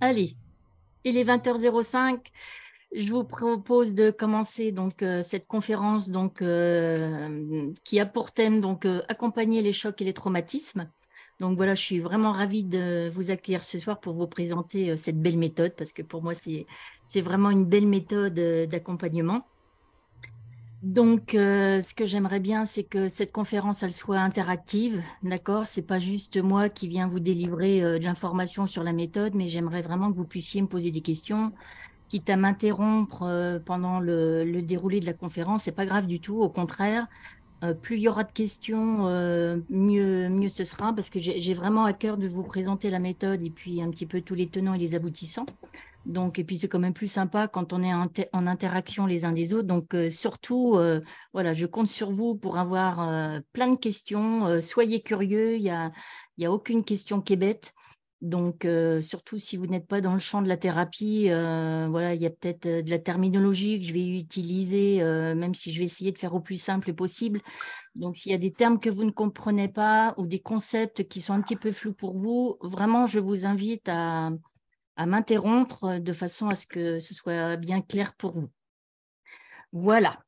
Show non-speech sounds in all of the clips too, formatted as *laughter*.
Allez, il est 20h05. Je vous propose de commencer donc euh, cette conférence donc euh, qui a pour thème donc euh, accompagner les chocs et les traumatismes. Donc voilà, je suis vraiment ravie de vous accueillir ce soir pour vous présenter cette belle méthode parce que pour moi c'est c'est vraiment une belle méthode d'accompagnement. Donc, euh, ce que j'aimerais bien, c'est que cette conférence, elle soit interactive, d'accord n'est pas juste moi qui viens vous délivrer euh, de l'information sur la méthode, mais j'aimerais vraiment que vous puissiez me poser des questions, quitte à m'interrompre euh, pendant le, déroulé de la conférence. C'est pas grave du tout, au contraire. plus il y aura de questions, mieux, mieux ce sera, parce que j'ai vraiment à cœur de vous présenter la méthode et puis un petit peu tous les tenants et les aboutissants. Donc, et puis c'est quand même plus sympa quand on est en, interaction les uns des autres. Donc euh, surtout, euh, voilà, je compte sur vous pour avoir euh, plein de questions. soyez curieux, il n'y a, y a aucune question qui est bête. Donc surtout si vous n'êtes pas dans le champ de la thérapie, voilà, il y a peut-être de la terminologie que je vais utiliser, même si je vais essayer de faire au plus simple possible. Donc s'il y a des termes que vous ne comprenez pas ou des concepts qui sont un petit peu flous pour vous, vraiment je vous invite à à m'interrompre euh, de façon à ce que ce soit bien clair pour vous. Voilà.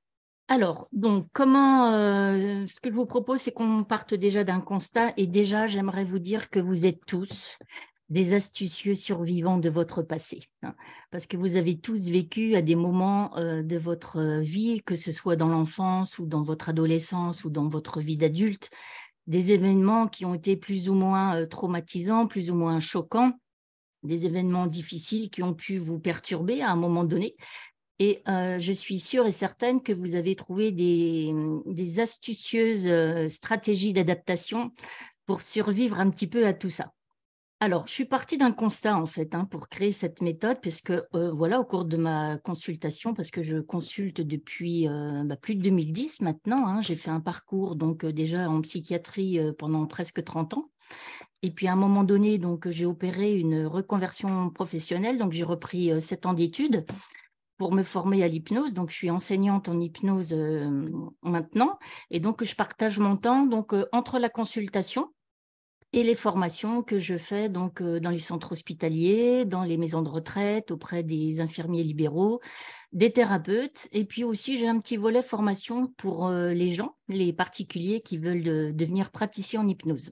Alors, donc, comment euh, ce que je vous propose, c'est qu'on parte déjà d'un constat. Et déjà, j'aimerais vous dire que vous êtes tous des astucieux survivants de votre passé, hein. parce que vous avez tous vécu à des moments euh, de votre vie, que ce soit dans l'enfance ou dans votre adolescence ou dans votre vie d'adulte, des événements qui ont été plus ou moins traumatisants, plus ou moins choquants, des événements difficiles qui ont pu vous perturber à un moment donné. Et euh, je suis sûre et certaine que vous avez trouvé des, astucieuses euh, stratégies d'adaptation pour survivre un petit peu à tout ça. Alors, je suis partie d'un constat en fait hein, pour créer cette méthode, parce que euh, voilà, au cours de ma consultation, parce que je consulte depuis bah, plus de 2010 maintenant, hein, j'ai fait un parcours donc déjà en psychiatrie pendant presque 30 ans, et puis à un moment donné, donc j'ai opéré une reconversion professionnelle, donc j'ai repris cette euh, sept ans d'études pour me former à l'hypnose. Donc je suis enseignante en hypnose euh, maintenant, et donc je partage mon temps donc euh, entre la consultation et les formations que je fais donc dans les centres hospitaliers, dans les maisons de retraite, auprès des infirmiers libéraux, des thérapeutes, et puis aussi j'ai un petit volet formation pour les gens, les particuliers qui veulent devenir praticiens en hypnose.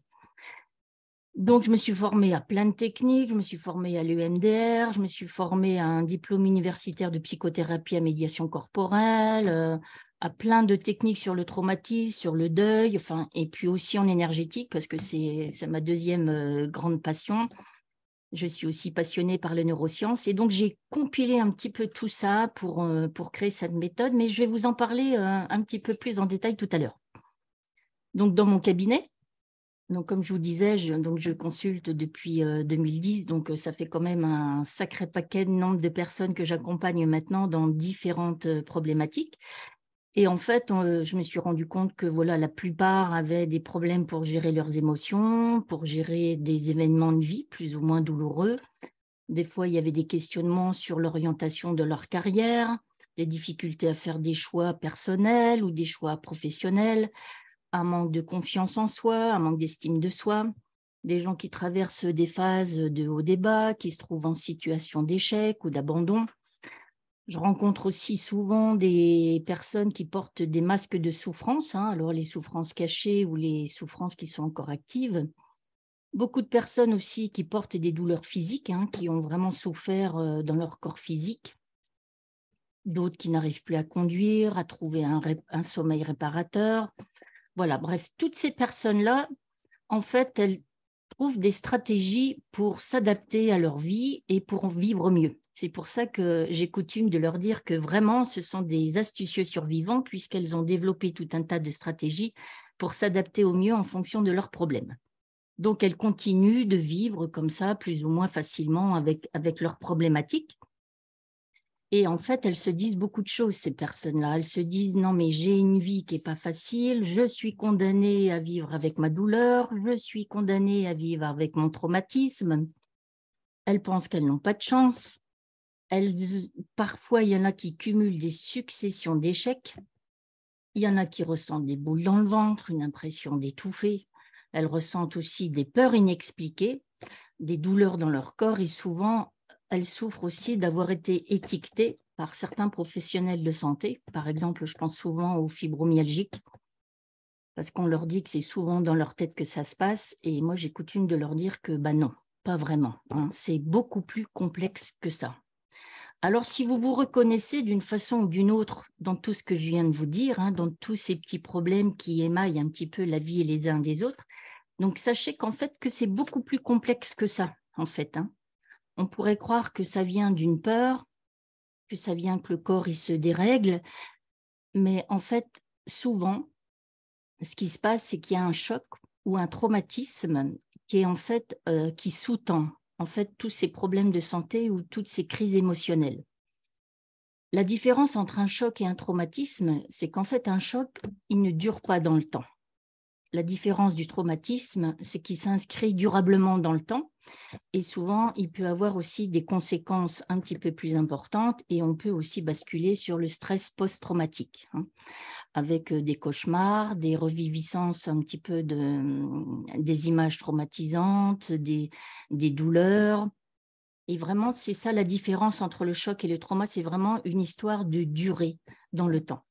Donc, je me suis formée à plein de techniques, je me suis formée à l'UMDR, je me suis formée à un diplôme universitaire de psychothérapie à médiation corporelle, euh, à plein de techniques sur le traumatisme, sur le deuil, enfin, et puis aussi en énergétique, parce que c'est ma deuxième euh, grande passion. Je suis aussi passionnée par les neurosciences. Et donc, j'ai compilé un petit peu tout ça pour, euh, pour créer cette méthode, mais je vais vous en parler un petit peu plus en détail tout à l'heure. Donc, dans mon cabinet, donc, comme je vous disais, je, donc je consulte depuis 2010, euh, donc euh, ça fait quand même un sacré paquet de nombre de personnes que j'accompagne maintenant dans différentes euh, problématiques. Et en fait, je me suis rendu compte que voilà, la plupart avaient des problèmes pour gérer leurs émotions, pour gérer des événements de vie plus ou moins douloureux. Des fois, il y avait des questionnements sur l'orientation de leur carrière, des difficultés à faire des choix personnels ou des choix professionnels, un manque de confiance en soi, un manque d'estime de soi, des gens qui traversent des phases de haut débat, qui se trouvent en situation d'échec ou d'abandon. Je rencontre aussi souvent des personnes qui portent des masques de souffrance, hein. alors les souffrances cachées ou les souffrances qui sont encore actives. Beaucoup de personnes aussi qui portent des douleurs physiques, hein, qui ont vraiment souffert euh, dans leur corps physique. D'autres qui n'arrivent plus à conduire, à trouver un sommeil réparateur. Voilà, bref, toutes ces personnes-là, en fait, elles trouvent des stratégies pour s'adapter à leur vie et pour en vivre mieux. C'est pour ça que j'ai coutume de leur dire que vraiment, ce sont des astucieux survivants puisqu'elles ont développé tout un tas de stratégies pour s'adapter au mieux en fonction de leurs problèmes. Donc, elles continuent de vivre comme ça, plus ou moins facilement avec, avec leurs problématiques. Et en fait, elles se disent beaucoup de choses, ces personnes-là. Elles se disent, non, mais j'ai une vie qui n'est pas facile, je suis condamnée à vivre avec ma douleur, je suis condamnée à vivre avec mon traumatisme. Elles pensent qu'elles n'ont pas de chance. Elles, parfois, il y en a qui cumulent des successions d'échecs. Il y en a qui ressentent des boules dans le ventre, une impression d'étouffer. Elles ressentent aussi des peurs inexpliquées, des douleurs dans leur corps et souvent elle souffre aussi d'avoir été étiquetée par certains professionnels de santé. Par exemple, je pense souvent aux fibromyalgiques, parce qu'on leur dit que c'est souvent dans leur tête que ça se passe. Et moi, j'ai coutume de leur dire que, bah non, pas vraiment. Hein. C'est beaucoup plus complexe que ça. Alors, si vous vous reconnaissez d'une façon ou d'une autre dans tout ce que je viens de vous dire, hein, dans tous ces petits problèmes qui émaillent un petit peu la vie et les uns des autres, donc sachez qu'en fait que c'est beaucoup plus complexe que ça, en fait. Hein on pourrait croire que ça vient d'une peur, que ça vient que le corps il se dérègle, mais en fait, souvent, ce qui se passe, c'est qu'il y a un choc ou un traumatisme qui est en fait euh, qui sous-tend en fait tous ces problèmes de santé ou toutes ces crises émotionnelles. La différence entre un choc et un traumatisme, c'est qu'en fait un choc, il ne dure pas dans le temps la différence du traumatisme, c'est qu'il s'inscrit durablement dans le temps et souvent il peut avoir aussi des conséquences un petit peu plus importantes et on peut aussi basculer sur le stress post-traumatique hein. avec euh, des cauchemars, des reviviscences un petit peu de, mmh, des images traumatisantes, des, des douleurs. Et vraiment, c'est ça la différence entre le choc et le trauma, c'est vraiment une histoire de durée dans le temps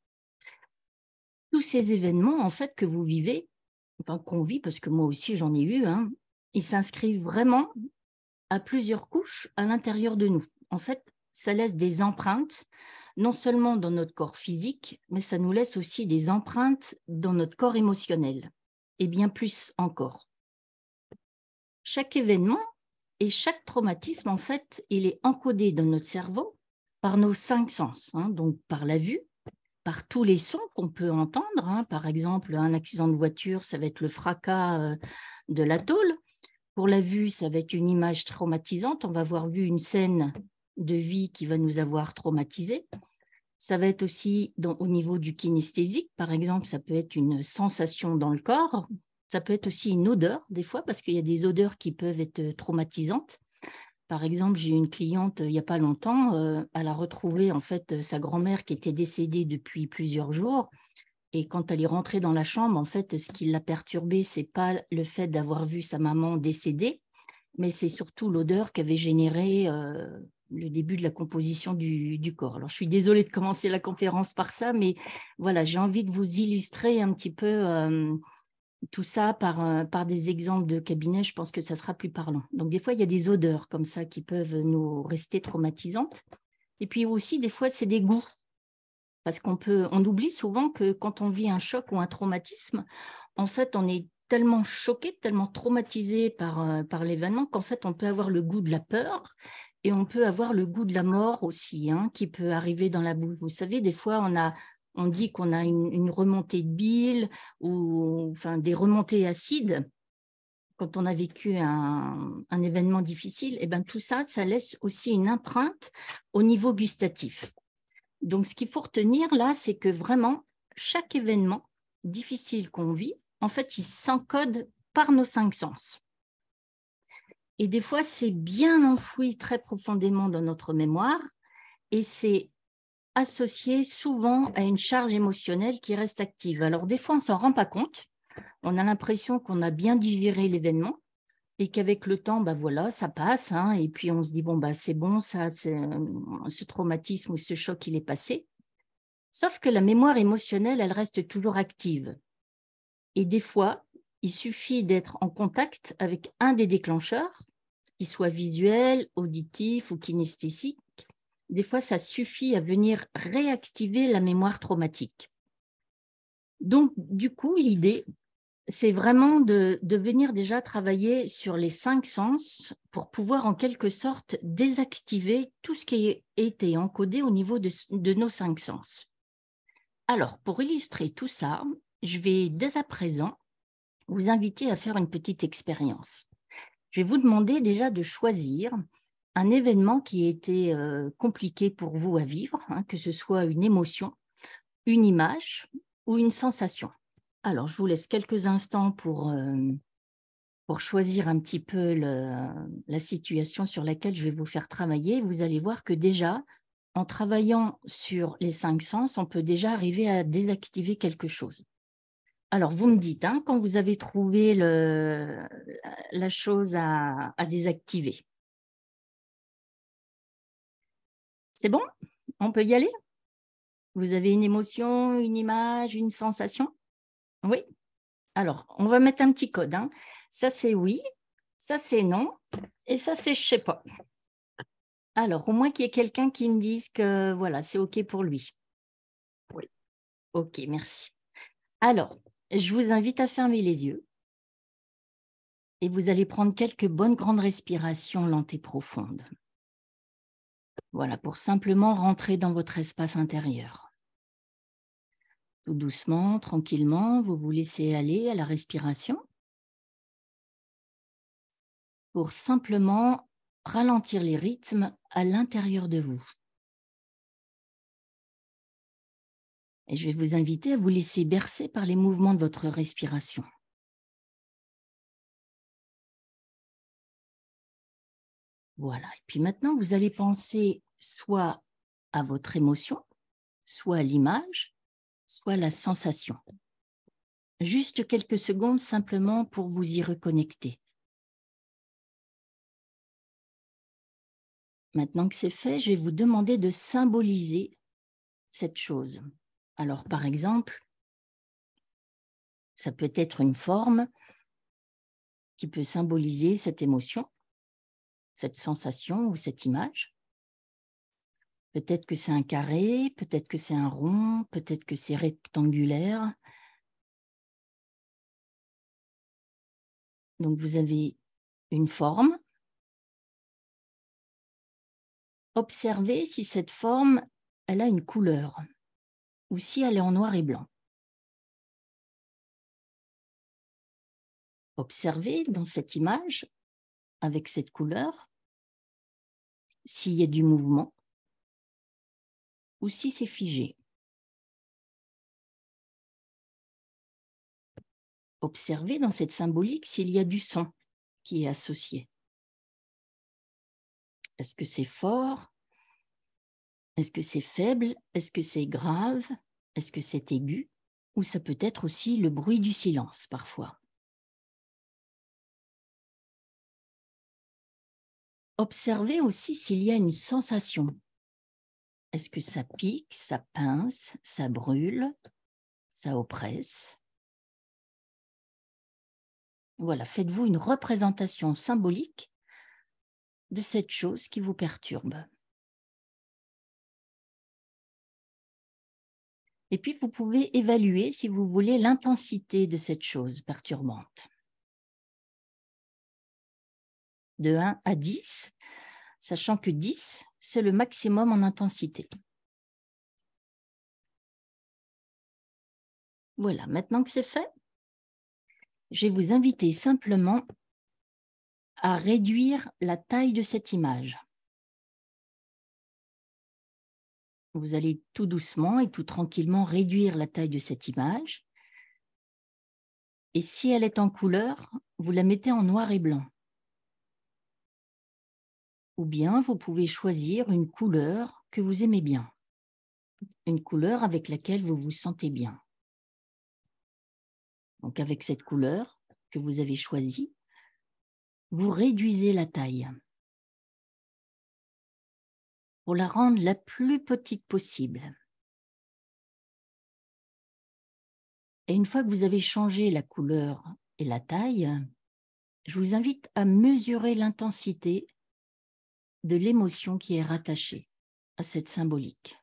tous ces événements en fait que vous vivez, enfin, qu'on vit, parce que moi aussi j'en ai eu, hein, ils s'inscrivent vraiment à plusieurs couches à l'intérieur de nous. En fait, ça laisse des empreintes, non seulement dans notre corps physique, mais ça nous laisse aussi des empreintes dans notre corps émotionnel, et bien plus encore. Chaque événement et chaque traumatisme, en fait, il est encodé dans notre cerveau par nos cinq sens, hein, donc par la vue, par tous les sons qu'on peut entendre. Hein. Par exemple, un accident de voiture, ça va être le fracas euh, de la tôle. Pour la vue, ça va être une image traumatisante. On va avoir vu une scène de vie qui va nous avoir traumatisé. Ça va être aussi au niveau du kinesthésique, par exemple, ça peut être une sensation dans le corps. Ça peut être aussi une odeur, des fois, parce qu'il y a des odeurs qui peuvent être euh, traumatisantes. Par exemple, j'ai une cliente euh, il n'y a pas longtemps, euh, elle a retrouvé en fait euh, sa grand-mère qui était décédée depuis plusieurs jours. Et quand elle est rentrée dans la chambre, en fait, ce qui l'a perturbée, c'est pas le fait d'avoir vu sa maman décédée, mais c'est surtout l'odeur qu'avait générée le début de la composition du, corps. Alors, je suis désolée de commencer la conférence par ça, mais voilà, j'ai envie de vous illustrer un petit peu tout ça par, euh, par des exemples de cabinet, je pense que ça sera plus parlant. Donc des fois, il y a des odeurs comme ça qui peuvent nous rester traumatisantes. Et puis aussi, des fois, c'est des goûts. Parce qu'on peut, on oublie souvent que quand on vit un choc ou un traumatisme, en fait, on est tellement choqué, tellement traumatisé par, euh, par l'événement qu'en fait, on peut avoir le goût de la peur et on peut avoir le goût de la mort aussi, hein, qui peut arriver dans la bouche. Vous savez, des fois, on a on dit qu'on a une, remontée de bile ou enfin, des remontées acides quand on a vécu un, événement difficile, et eh ben tout ça, ça laisse aussi une empreinte au niveau gustatif. Donc, ce qu'il faut retenir là, c'est que vraiment, chaque événement difficile qu'on vit, en fait, il s'encode par nos cinq sens. Et des fois, c'est bien enfoui très profondément dans notre mémoire, et c'est associé souvent à une charge émotionnelle qui reste active. Alors des fois, on s'en rend pas compte. On a l'impression qu'on a bien digéré l'événement et qu'avec le temps, bah voilà, ça passe. Hein. et puis on se dit bon bah c'est bon, ça, euh, ce traumatisme ou ce choc, il est passé. Sauf que la mémoire émotionnelle, elle reste toujours active. Et des fois, il suffit d'être en contact avec un des déclencheurs, qu'il soit visuel, auditif ou kinesthésique, des fois, ça suffit à venir réactiver la mémoire traumatique. Donc, du coup, l'idée, c'est vraiment de, venir déjà travailler sur les cinq sens pour pouvoir en quelque sorte désactiver tout ce qui a été encodé au niveau de nos cinq sens. Alors, pour illustrer tout ça, je vais dès à présent vous inviter à faire une petite expérience. Je vais vous demander déjà de choisir un événement qui a été euh, compliqué pour vous à vivre, hein, que ce soit une émotion, une image ou une sensation. Alors, je vous laisse quelques instants pour, euh, pour choisir un petit peu la situation sur laquelle je vais vous faire travailler. Vous allez voir que déjà, en travaillant sur les cinq sens, on peut déjà arriver à désactiver quelque chose. Alors, vous me dites, hein, quand vous avez trouvé la chose à désactiver, C'est bon On peut y aller Vous avez une émotion, une image, une sensation Oui Alors, on va mettre un petit code. Hein. Ça, c'est oui, ça, c'est non, et ça, c'est je sais pas. Alors, au moins qu'il y ait quelqu'un qui me dise que voilà, c'est OK pour lui. Oui. OK, merci. Alors, je vous invite à fermer les yeux et vous allez prendre quelques bonnes grandes respirations lentes et profondes. Voilà, pour simplement rentrer dans votre espace intérieur. Tout doucement, tranquillement, vous vous laissez aller à la respiration pour simplement ralentir les rythmes à l'intérieur de vous. Et je vais vous inviter à vous laisser bercer par les mouvements de votre respiration. Voilà. Et puis maintenant, vous allez penser soit à votre émotion, soit à l'image, soit à la sensation. Juste quelques secondes simplement pour vous y reconnecter. Maintenant que c'est fait, je vais vous demander de symboliser cette chose. Alors par exemple, ça peut être une forme qui peut symboliser cette émotion cette sensation ou cette image. Peut-être que c'est un carré, peut-être que c'est un rond, peut-être que c'est rectangulaire. Donc vous avez une forme. Observez si cette forme, elle a une couleur ou si elle est en noir et blanc. Observez dans cette image avec cette couleur, s'il y a du mouvement ou si c'est figé. Observez dans cette symbolique s'il y a du son qui est associé. Est-ce que c'est fort Est-ce que c'est faible Est-ce que c'est grave Est-ce que c'est aigu Ou ça peut être aussi le bruit du silence parfois. Observez aussi s'il y a une sensation. Est-ce que ça pique, ça pince, ça brûle, ça oppresse Voilà, faites-vous une représentation symbolique de cette chose qui vous perturbe. Et puis, vous pouvez évaluer, si vous voulez, l'intensité de cette chose perturbante. de 1 à 10, sachant que 10, c'est le maximum en intensité. Voilà, maintenant que c'est fait, je vais vous inviter simplement à réduire la taille de cette image. Vous allez tout doucement et tout tranquillement réduire la taille de cette image. Et si elle est en couleur, vous la mettez en noir et blanc ou bien vous pouvez choisir une couleur que vous aimez bien, une couleur avec laquelle vous vous sentez bien. Donc avec cette couleur que vous avez choisie, vous réduisez la taille pour la rendre la plus petite possible. Et une fois que vous avez changé la couleur et la taille, je vous invite à mesurer l'intensité de l'émotion qui est rattachée à cette symbolique.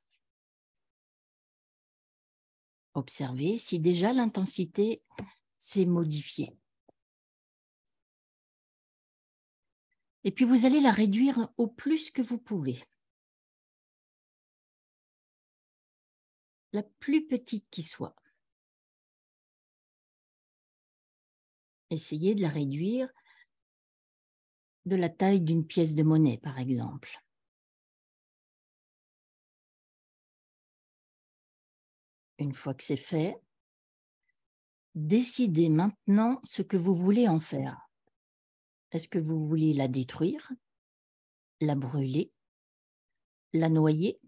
Observez si déjà l'intensité s'est modifiée. Et puis vous allez la réduire au plus que vous pouvez. La plus petite qui soit. Essayez de la réduire de la taille d'une pièce de monnaie, par exemple. Une fois que c'est fait, décidez maintenant ce que vous voulez en faire. Est-ce que vous voulez la détruire, la brûler, la noyer,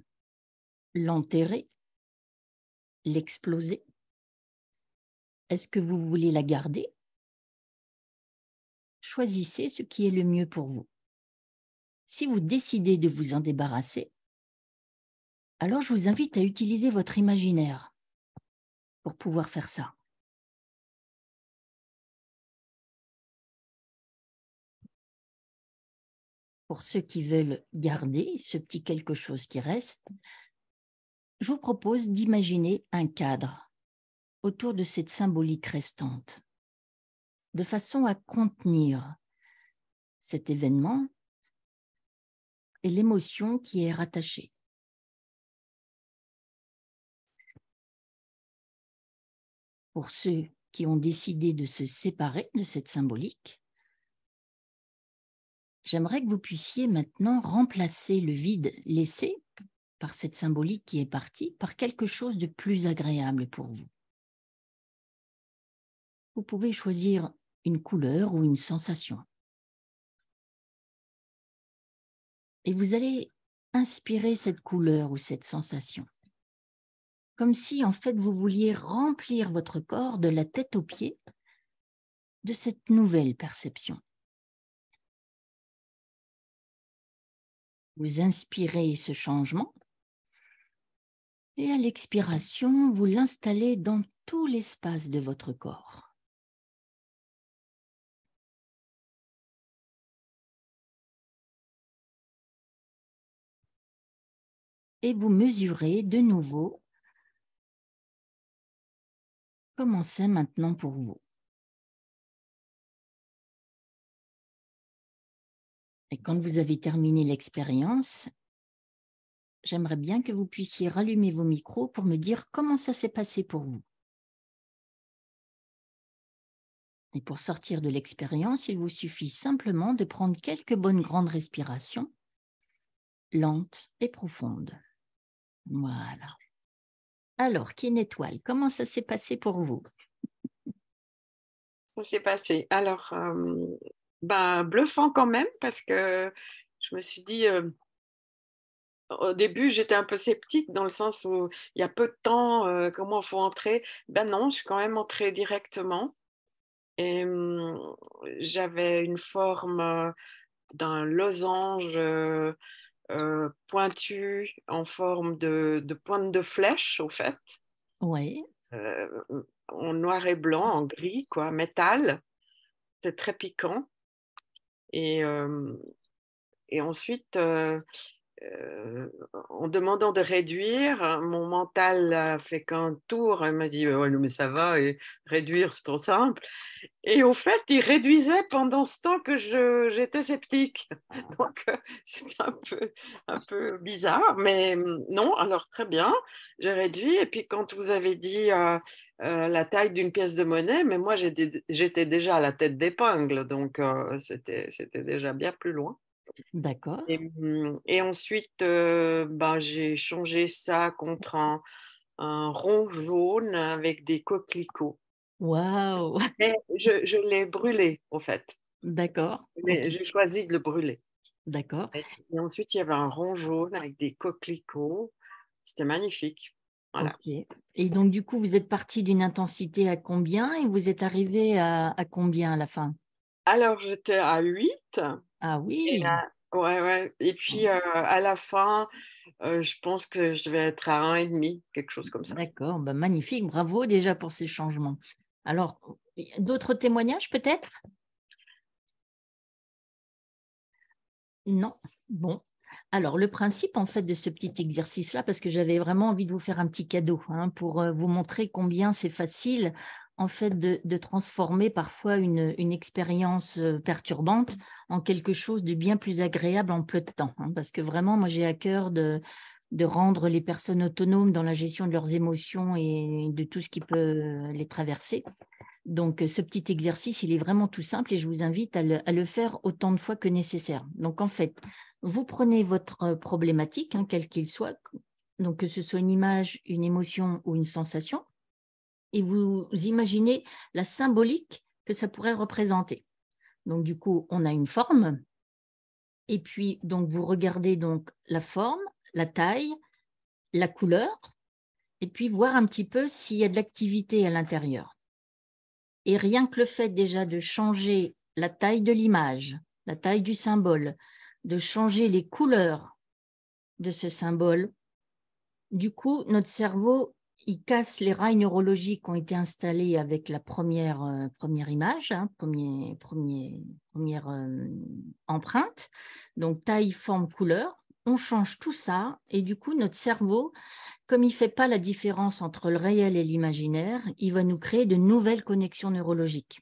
l'enterrer, l'exploser Est-ce que vous voulez la garder choisissez ce qui est le mieux pour vous. Si vous décidez de vous en débarrasser, alors je vous invite à utiliser votre imaginaire pour pouvoir faire ça. Pour ceux qui veulent garder ce petit quelque chose qui reste, je vous propose d'imaginer un cadre autour de cette symbolique restante de façon à contenir cet événement et l'émotion qui est rattachée. Pour ceux qui ont décidé de se séparer de cette symbolique, j'aimerais que vous puissiez maintenant remplacer le vide laissé par cette symbolique qui est partie par quelque chose de plus agréable pour vous. Vous pouvez choisir une couleur ou une sensation. Et vous allez inspirer cette couleur ou cette sensation. Comme si, en fait, vous vouliez remplir votre corps de la tête aux pieds de cette nouvelle perception. Vous inspirez ce changement et à l'expiration, vous l'installez dans tout l'espace de votre corps. et vous mesurez de nouveau comment c'est maintenant pour vous. Et quand vous avez terminé l'expérience, j'aimerais bien que vous puissiez rallumer vos micros pour me dire comment ça s'est passé pour vous. Et pour sortir de l'expérience, il vous suffit simplement de prendre quelques bonnes grandes respirations, lentes et profondes. Voilà. Alors, étoile comment ça s'est passé pour vous Ça s'est passé. Alors, euh, ben, bluffant quand même, parce que je me suis dit, euh, au début, j'étais un peu sceptique dans le sens où il y a peu de temps, euh, comment il faut entrer Ben non, je suis quand même entrée directement. Et hum, j'avais une forme d'un losange euh, pointu en forme de, pointe de flèche, au fait. Oui. Euh, en noir et blanc, en gris, quoi, métal. C'est très piquant. et euh, ensuite, Mmh en demandant de réduire, mon mental fait qu'un tour, il m'a dit oh, mais ça va, et réduire c'est trop simple. Et au fait, il réduisait pendant ce temps que j'étais sceptique. *laughs* Donc euh, c'est un peu, un peu bizarre, mais mmh, non, alors très bien, j'ai réduit. Et puis quand vous avez dit euh, euh, la taille d'une pièce de monnaie, mais moi j'étais déjà à la tête d'épingle, donc c'était déjà bien plus loin. D'accord. Et, mmh, ensuite, bah, j'ai changé ça contre un, rond jaune avec des coquelicots. Waouh *laughs* Je, l'ai brûlé, en fait. D'accord. J'ai choisi de le brûler. D'accord. Et, ensuite, il y avait un rond jaune avec des coquelicots. C'était magnifique. Voilà. Et donc, du coup, vous êtes parti d'une intensité à combien et vous êtes arrivé à, à combien à la fin Alors, j'étais à 8. Ah oui. Et ouais, Et puis ah. euh, à la fin, euh, je pense que je vais être à un et demi, quelque chose comme ça. D'accord, bah, magnifique. Bravo déjà pour ces changements. Alors, d'autres témoignages peut-être Non. Bon. Alors, le principe, en fait, de ce petit exercice-là, parce que j'avais vraiment envie de vous faire un petit cadeau hein, pour euh, vous montrer combien c'est facile en fait de, transformer parfois une, expérience euh, perturbante en quelque chose de bien plus agréable en peu de temps. Hein. parce que vraiment, moi, j'ai à cœur de, rendre les personnes autonomes dans la gestion de leurs émotions et de tout ce qui peut les traverser. Donc, ce petit exercice, il est vraiment tout simple et je vous invite à le, faire autant de fois que nécessaire. Donc, en fait, vous prenez votre euh, problématique, hein, quel qu'il soit, donc que ce soit une image, une émotion ou une sensation, et vous imaginez la symbolique que ça pourrait représenter. Donc du coup, on a une forme, et puis donc vous regardez donc la forme, la taille, la couleur, et puis voir un petit peu s'il y a de l'activité à l'intérieur. Et rien que le fait déjà de changer la taille de l'image, la taille du symbole, de changer les couleurs de ce symbole, du coup, notre cerveau il casse les rails neurologiques qui ont été installés avec la première, euh, première image, hein, premier, premier, première euh, empreinte, donc taille, forme, couleur. On change tout ça et du coup, notre cerveau, comme il ne fait pas la différence entre le réel et l'imaginaire, il va nous créer de nouvelles connexions neurologiques.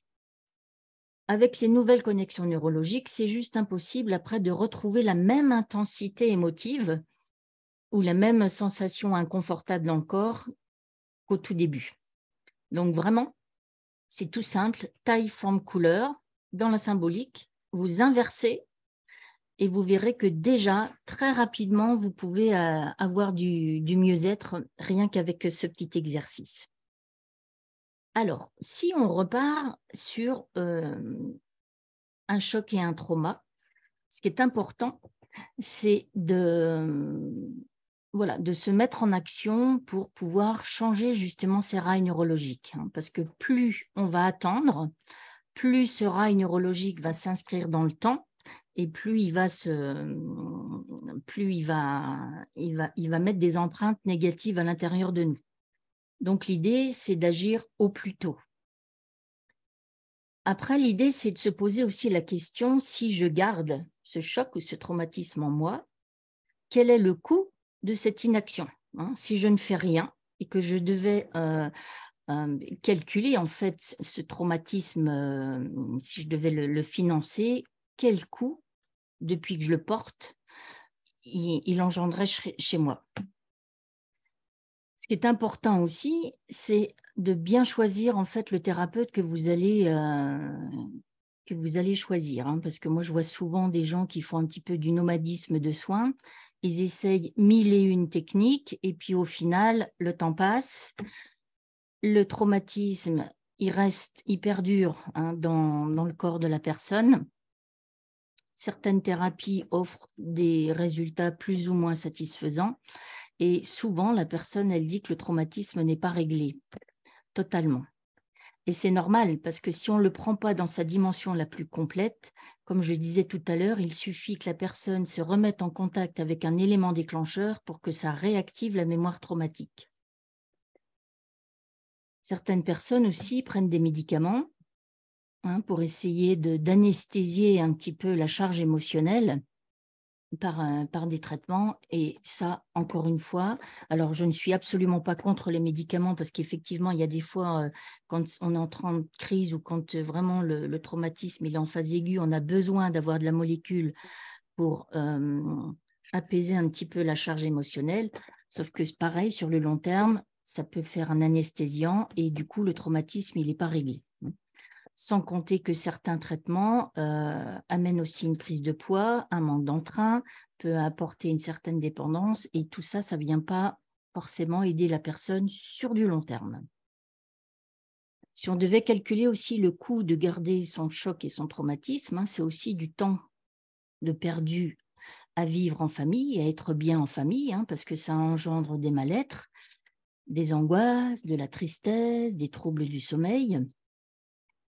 Avec ces nouvelles connexions neurologiques, c'est juste impossible après de retrouver la même intensité émotive ou la même sensation inconfortable dans le corps tout début. Donc vraiment, c'est tout simple, taille, forme, couleur. Dans la symbolique, vous inversez et vous verrez que déjà, très rapidement, vous pouvez euh, avoir du, mieux-être rien qu'avec ce petit exercice. Alors, si on repart sur euh, un choc et un trauma, ce qui est important, c'est de, voilà, de se mettre en action pour pouvoir changer justement ces rails neurologiques. Hein, parce que plus on va attendre, plus ce rail neurologique va s'inscrire dans le temps et plus il va mm, plus il va mettre des empreintes négatives à l'intérieur de nous. Donc l'idée, c'est d'agir au plus tôt. Après, l'idée, c'est de se poser aussi la question si je garde ce choc ou ce traumatisme en moi, quel est le coût de cette inaction. Hein. Si je ne fais rien et que je devais euh, euh, calculer en fait ce traumatisme, euh, si je devais le, financer, quel coût, depuis que je le porte, il, engendrerait engendrait chez, moi. Ce qui est important aussi, c'est de bien choisir en fait le thérapeute que vous allez que vous allez choisir, hein. parce que moi je vois souvent des gens qui font un petit peu du nomadisme de soins ils essayent mille et une techniques, et puis au final, le temps passe, le traumatisme, il reste, hyper perdure hein, dans, dans, le corps de la personne. Certaines thérapies offrent des résultats plus ou moins satisfaisants, et souvent, la personne, elle dit que le traumatisme n'est pas réglé totalement. Et c'est normal, parce que si on ne le prend pas dans sa dimension la plus complète, comme je disais tout à l'heure, il suffit que la personne se remette en contact avec un élément déclencheur pour que ça réactive la mémoire traumatique. Certaines personnes aussi prennent des médicaments hein, pour essayer d'anesthésier un petit peu la charge émotionnelle. Euh, par, des traitements. Et ça, encore une fois, alors je ne suis absolument pas contre les médicaments parce qu'effectivement, il y a des fois, euh, quand on est en crise ou quand euh, vraiment le, traumatisme il est en phase aiguë, on a besoin d'avoir de la molécule pour apaiser un petit peu la charge émotionnelle. Sauf que pareil, sur le long terme, ça peut faire un anesthésiant et du coup, le traumatisme, il n'est pas réglé sans compter que certains traitements euh, amènent aussi une prise de poids, un manque d'entrain, peut apporter une certaine dépendance, et tout ça, ça ne vient pas forcément aider la personne sur du long terme. Si on devait calculer aussi le coût de garder son choc et son traumatisme, hein, c'est aussi du temps de perdu à vivre en famille, à être bien en famille, hein, parce que ça engendre des mal-être, des angoisses, de la tristesse, des troubles du sommeil.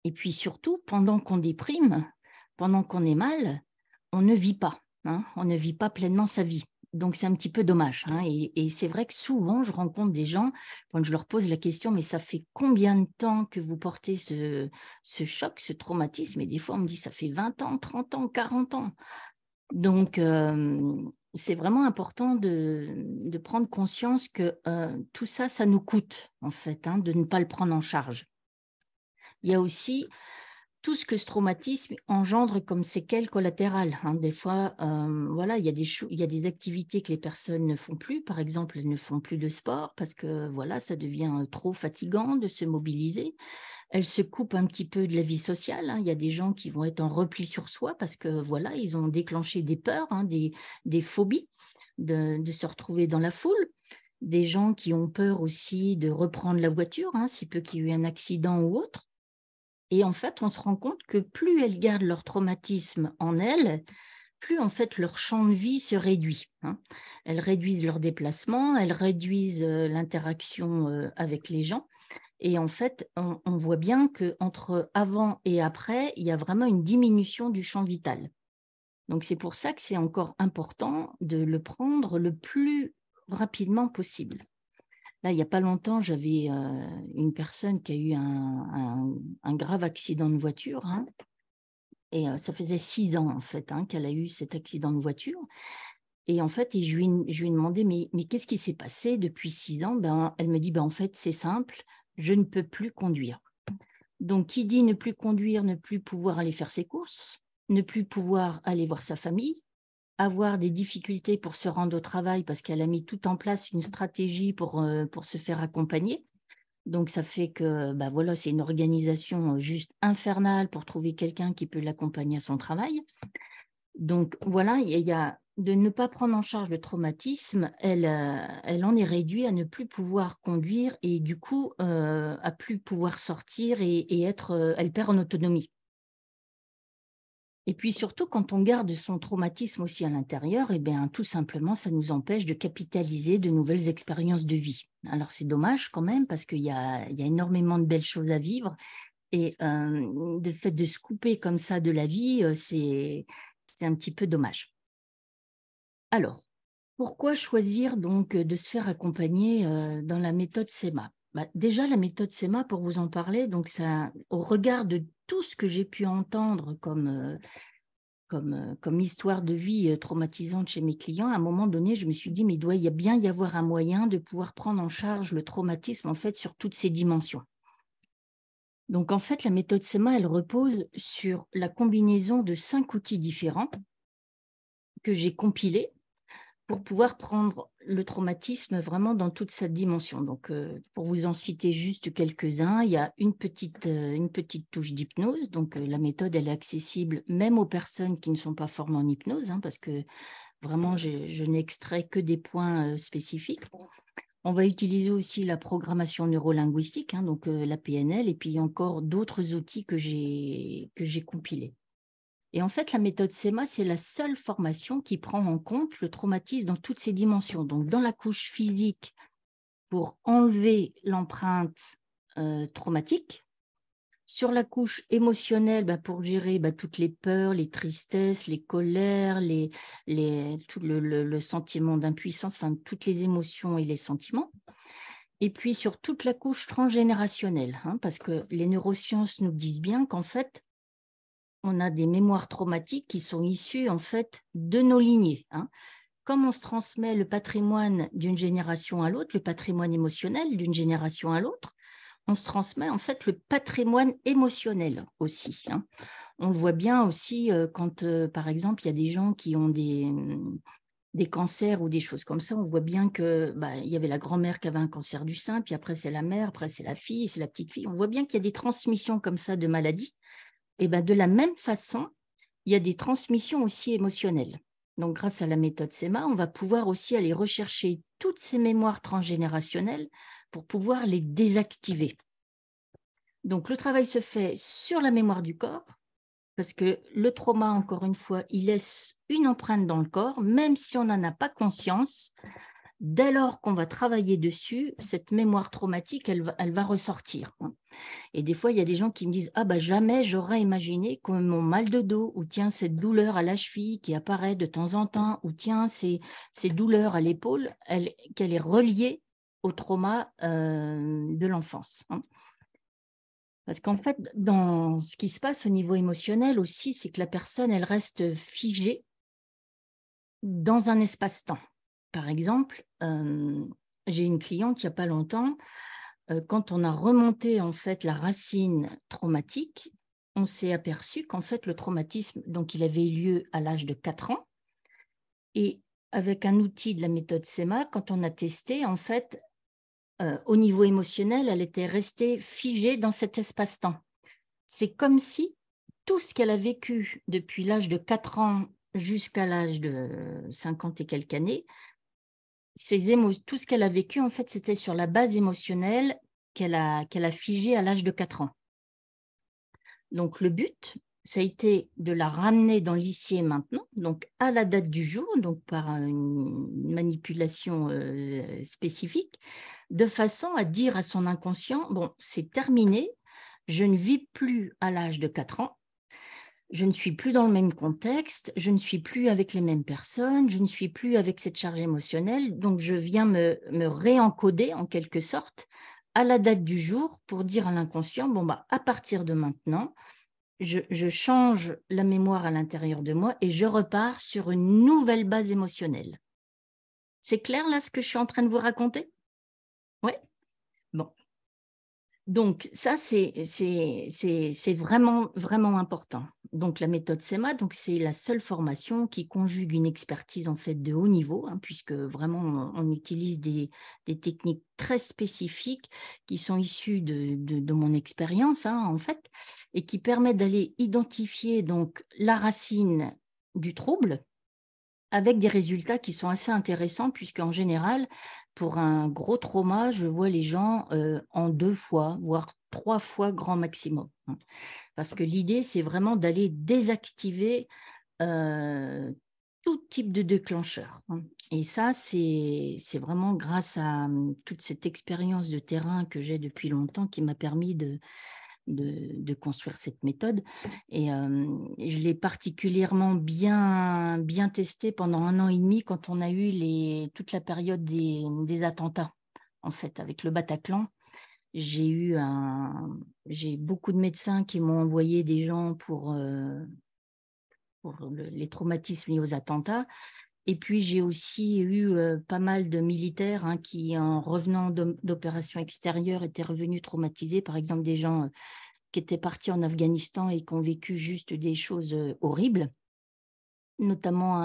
Et puis surtout, pendant qu'on déprime, pendant qu'on est mal, on ne vit pas. Hein. on ne vit pas pleinement sa vie. Donc c'est un petit peu dommage. Hein. et, c'est vrai que souvent, je rencontre des gens, quand je leur pose la question, mais ça fait combien de temps que vous portez ce, choc, ce traumatisme Et des fois, on me dit, ça fait 20 ans, 30 ans, 40 ans. Donc euh, c'est vraiment important de, prendre conscience que euh, tout ça, ça nous coûte, en fait, hein, de ne pas le prendre en charge. Il y a aussi tout ce que ce traumatisme engendre comme séquelles collatérales. Hein. Des fois, euh, voilà, il y, a des activités que les personnes ne font plus. Par exemple, elles ne font plus de sport parce que voilà, ça devient euh, trop fatigant de se mobiliser. Elles se coupent un petit peu de la vie sociale. Hein. Il y a des gens qui vont être en repli sur soi parce que voilà, ils ont déclenché des peurs, hein, des, phobies de, se retrouver dans la foule des gens qui ont peur aussi de reprendre la voiture, hein, si peu qu'il y ait eu un accident ou autre. Et en fait, on se rend compte que plus elles gardent leur traumatisme en elles, plus en fait leur champ de vie se réduit. Hein. Elles réduisent leurs déplacements, elles réduisent euh, l'interaction euh, avec les gens. Et en fait, on, on voit bien qu'entre avant et après, il y a vraiment une diminution du champ vital. Donc c'est pour ça que c'est encore important de le prendre le plus rapidement possible. Là, il n'y a pas longtemps, j'avais euh, une personne qui a eu un, grave accident de voiture. Hein. et euh, ça faisait six ans, en fait, hein, qu'elle a eu cet accident de voiture. Et en fait, je, lui, ai demandé, mais, qu'est-ce qui s'est passé depuis six ans ben, Elle me dit, ben, en fait, c'est simple, je ne peux plus conduire. Donc, qui dit ne plus conduire, ne plus pouvoir aller faire ses courses, ne plus pouvoir aller voir sa famille, avoir des difficultés pour se rendre au travail parce qu'elle a mis tout en place une stratégie pour, euh, pour se faire accompagner. Donc ça fait que bah voilà, c'est une organisation euh, juste infernale pour trouver quelqu'un qui peut l'accompagner à son travail. Donc voilà, il y a de ne pas prendre en charge le traumatisme, elle, euh, elle en est réduite à ne plus pouvoir conduire et du coup à plus pouvoir sortir et, et être, elle perd en autonomie. Et puis surtout, quand on garde son traumatisme aussi à l'intérieur, eh tout simplement, ça nous empêche de capitaliser de nouvelles expériences de vie. Alors c'est dommage quand même, parce qu'il y, a, énormément de belles choses à vivre. Et le euh, fait de se couper comme ça de la vie, euh, c'est, c'est un petit peu dommage. Alors, pourquoi choisir donc euh, de se faire accompagner dans la méthode SEMA bah, déjà, la méthode SEMA, pour vous en parler, donc ça, au regard de tout ce que j'ai pu entendre comme, euh, comme, euh, comme histoire de vie euh, traumatisante chez mes clients, à un moment donné, je me suis dit, mais il doit y a bien y avoir un moyen de pouvoir prendre en charge le traumatisme, en fait, sur toutes ses dimensions. Donc, en fait, la méthode SEMA, elle repose sur la combinaison de cinq outils différents que j'ai compilés pour pouvoir prendre le traumatisme vraiment dans toute sa dimension. Donc, euh, pour vous en citer juste quelques-uns, il y a une petite, euh, une petite touche d'hypnose. Donc, euh, la méthode, elle est accessible même aux personnes qui ne sont pas formées en hypnose, hein, parce que vraiment, je, je n'extrais que des points spécifiques. On va utiliser aussi la programmation neurolinguistique, hein, donc la PNL, et puis encore d'autres outils que j'ai compilés. Et en fait, la méthode SEMA, c'est la seule formation qui prend en compte le traumatisme dans toutes ses dimensions. Donc, dans la couche physique, pour enlever l'empreinte euh, traumatique, sur la couche émotionnelle, bah, pour gérer bah, toutes les peurs, les tristesses, les colères, le, sentiment d'impuissance, enfin, toutes les émotions et les sentiments et puis sur toute la couche transgénérationnelle, hein, parce que les neurosciences nous disent bien qu'en fait, on a des mémoires traumatiques qui sont issues en fait de nos lignées. Hein. Comme on se transmet le patrimoine d'une génération à l'autre, le patrimoine émotionnel d'une génération à l'autre, on se transmet en fait le patrimoine émotionnel aussi. Hein. On voit bien aussi euh, quand, euh, par exemple, il y a des gens qui ont des, des cancers ou des choses comme ça, on voit bien que bah, il y avait la grand-mère qui avait un cancer du sein, puis après c'est la mère, après c'est la fille, c'est la petite fille. On voit bien qu'il y a des transmissions comme ça de maladies et ben, de la même façon, il y a des transmissions aussi émotionnelles. Donc, grâce à la méthode SEMA, on va pouvoir aussi aller rechercher toutes ces mémoires transgénérationnelles pour pouvoir les désactiver. Donc, le travail se fait sur la mémoire du corps, parce que le trauma, encore une fois, il laisse une empreinte dans le corps, même si on n'en a pas conscience dès lors qu'on va travailler dessus, cette mémoire traumatique, elle va, ressortir. Hein. Et des fois, il y a des gens qui me disent Ah, bah jamais j'aurais imaginé que mon mal de dos, ou tiens, cette douleur à la cheville qui apparaît de temps en temps, ou tiens, ces, douleurs à l'épaule, qu'elle est reliée au trauma euh, de l'enfance. Hein. Parce qu'en fait, dans ce qui se passe au niveau émotionnel aussi, c'est que la personne, elle reste figée dans un espace-temps. Par exemple, euh, j'ai une cliente il n'y a pas longtemps, euh, quand on a remonté en fait la racine traumatique, on s'est aperçu qu'en fait le traumatisme, donc il avait lieu à l'âge de 4 ans, et avec un outil de la méthode SEMA, quand on a testé, en fait, euh, au niveau émotionnel, elle était restée filée dans cet espace-temps. C'est comme si tout ce qu'elle a vécu depuis l'âge de 4 ans jusqu'à l'âge de 50 et quelques années tout ce qu'elle a vécu, en fait, c'était sur la base émotionnelle qu'elle a, qu'elle a figée à l'âge de 4 ans. Donc le but, ça a été de la ramener dans l'ici maintenant, donc à la date du jour, donc par une manipulation euh, spécifique, de façon à dire à son inconscient, bon, c'est terminé, je ne vis plus à l'âge de 4 ans, je ne suis plus dans le même contexte, je ne suis plus avec les mêmes personnes, je ne suis plus avec cette charge émotionnelle, donc je viens me, réencoder en quelque sorte à la date du jour pour dire à l'inconscient, bon, bah, à partir de maintenant, je change la mémoire à l'intérieur de moi et je repars sur une nouvelle base émotionnelle. C'est clair là ce que je suis en train de vous raconter Oui donc ça, c'est vraiment, vraiment important. Donc la méthode SEMA, c'est la seule formation qui conjugue une expertise en fait de haut niveau, hein, puisque vraiment on utilise des, techniques très spécifiques qui sont issues de, mon expérience hein, en fait, et qui permettent d'aller identifier donc la racine du trouble, avec des résultats qui sont assez intéressants, puisqu'en général, pour un gros trauma, je vois les gens euh, en deux fois, voire trois fois grand maximum. Parce que l'idée, c'est vraiment d'aller désactiver euh, tout type de déclencheur. Et ça, c'est vraiment grâce à hum, toute cette expérience de terrain que j'ai depuis longtemps qui m'a permis de, de, construire cette méthode. Et je l'ai particulièrement bien, bien testée pendant un an et demi quand on a eu les, toute la période des, attentats, en fait, avec le Bataclan. J'ai eu j'ai beaucoup de médecins qui m'ont envoyé des gens pour, pour les traumatismes liés aux attentats. Et puis j'ai aussi eu pas mal de militaires hein, qui, en revenant d'opérations extérieures, étaient revenus traumatisés. Par exemple, des gens qui étaient partis en Afghanistan et qui ont vécu juste des choses horribles, notamment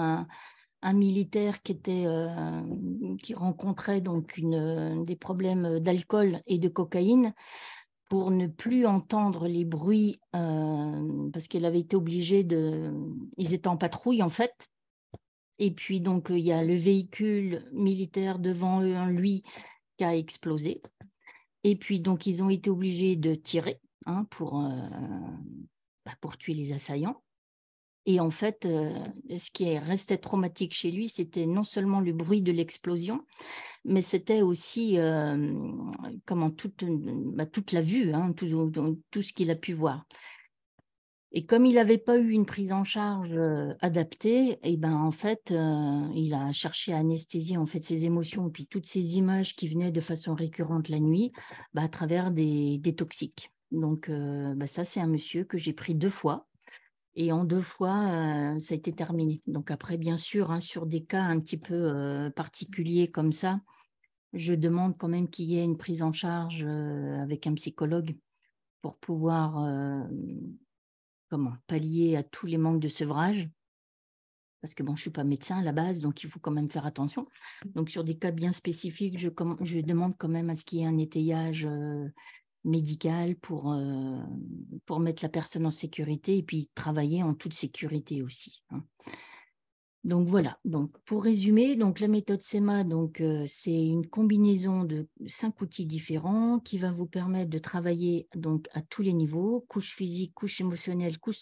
un, militaire qui qui rencontrait donc des problèmes d'alcool et de cocaïne pour ne plus entendre les bruits parce qu'il avait été obligé de ils étaient en patrouille en fait et puis, donc, il y a le véhicule militaire devant eux, hein, lui, qui a explosé. Et puis, donc, ils ont été obligés de tirer hein, pour, euh, bah, pour tuer les assaillants. Et en fait, euh, ce qui restait traumatique chez lui, c'était non seulement le bruit de l'explosion, mais c'était aussi euh, comment toute, bah, toute la vue, hein, tout, ce qu'il a pu voir. Et comme il n'avait pas eu une prise en charge adaptée, et ben en fait, il a cherché à anesthésier en fait ses émotions puis toutes ces images qui venaient de façon récurrente la nuit, bah, à travers des, toxiques. Donc bah, ça, c'est un monsieur que j'ai pris deux fois. Et en deux fois, ça a été terminé. Donc après, bien sûr, hein, sur des cas un petit peu particuliers comme ça, je demande quand même qu'il y ait une prise en charge avec un psychologue pour pouvoir comment pallier à tous les manques de sevrage parce que bon, je suis pas médecin à la base, donc il faut quand même faire attention. Donc sur des cas bien spécifiques, je, demande quand même à ce qu'il y ait un étayage euh, médical pour, euh, pour mettre la personne en sécurité et puis travailler en toute sécurité aussi. Hein. Donc voilà, donc pour résumer, donc la méthode SEMA, donc euh, c'est une combinaison de cinq outils différents qui va vous permettre de travailler donc à tous les niveaux, couche physique, couche émotionnelle, couche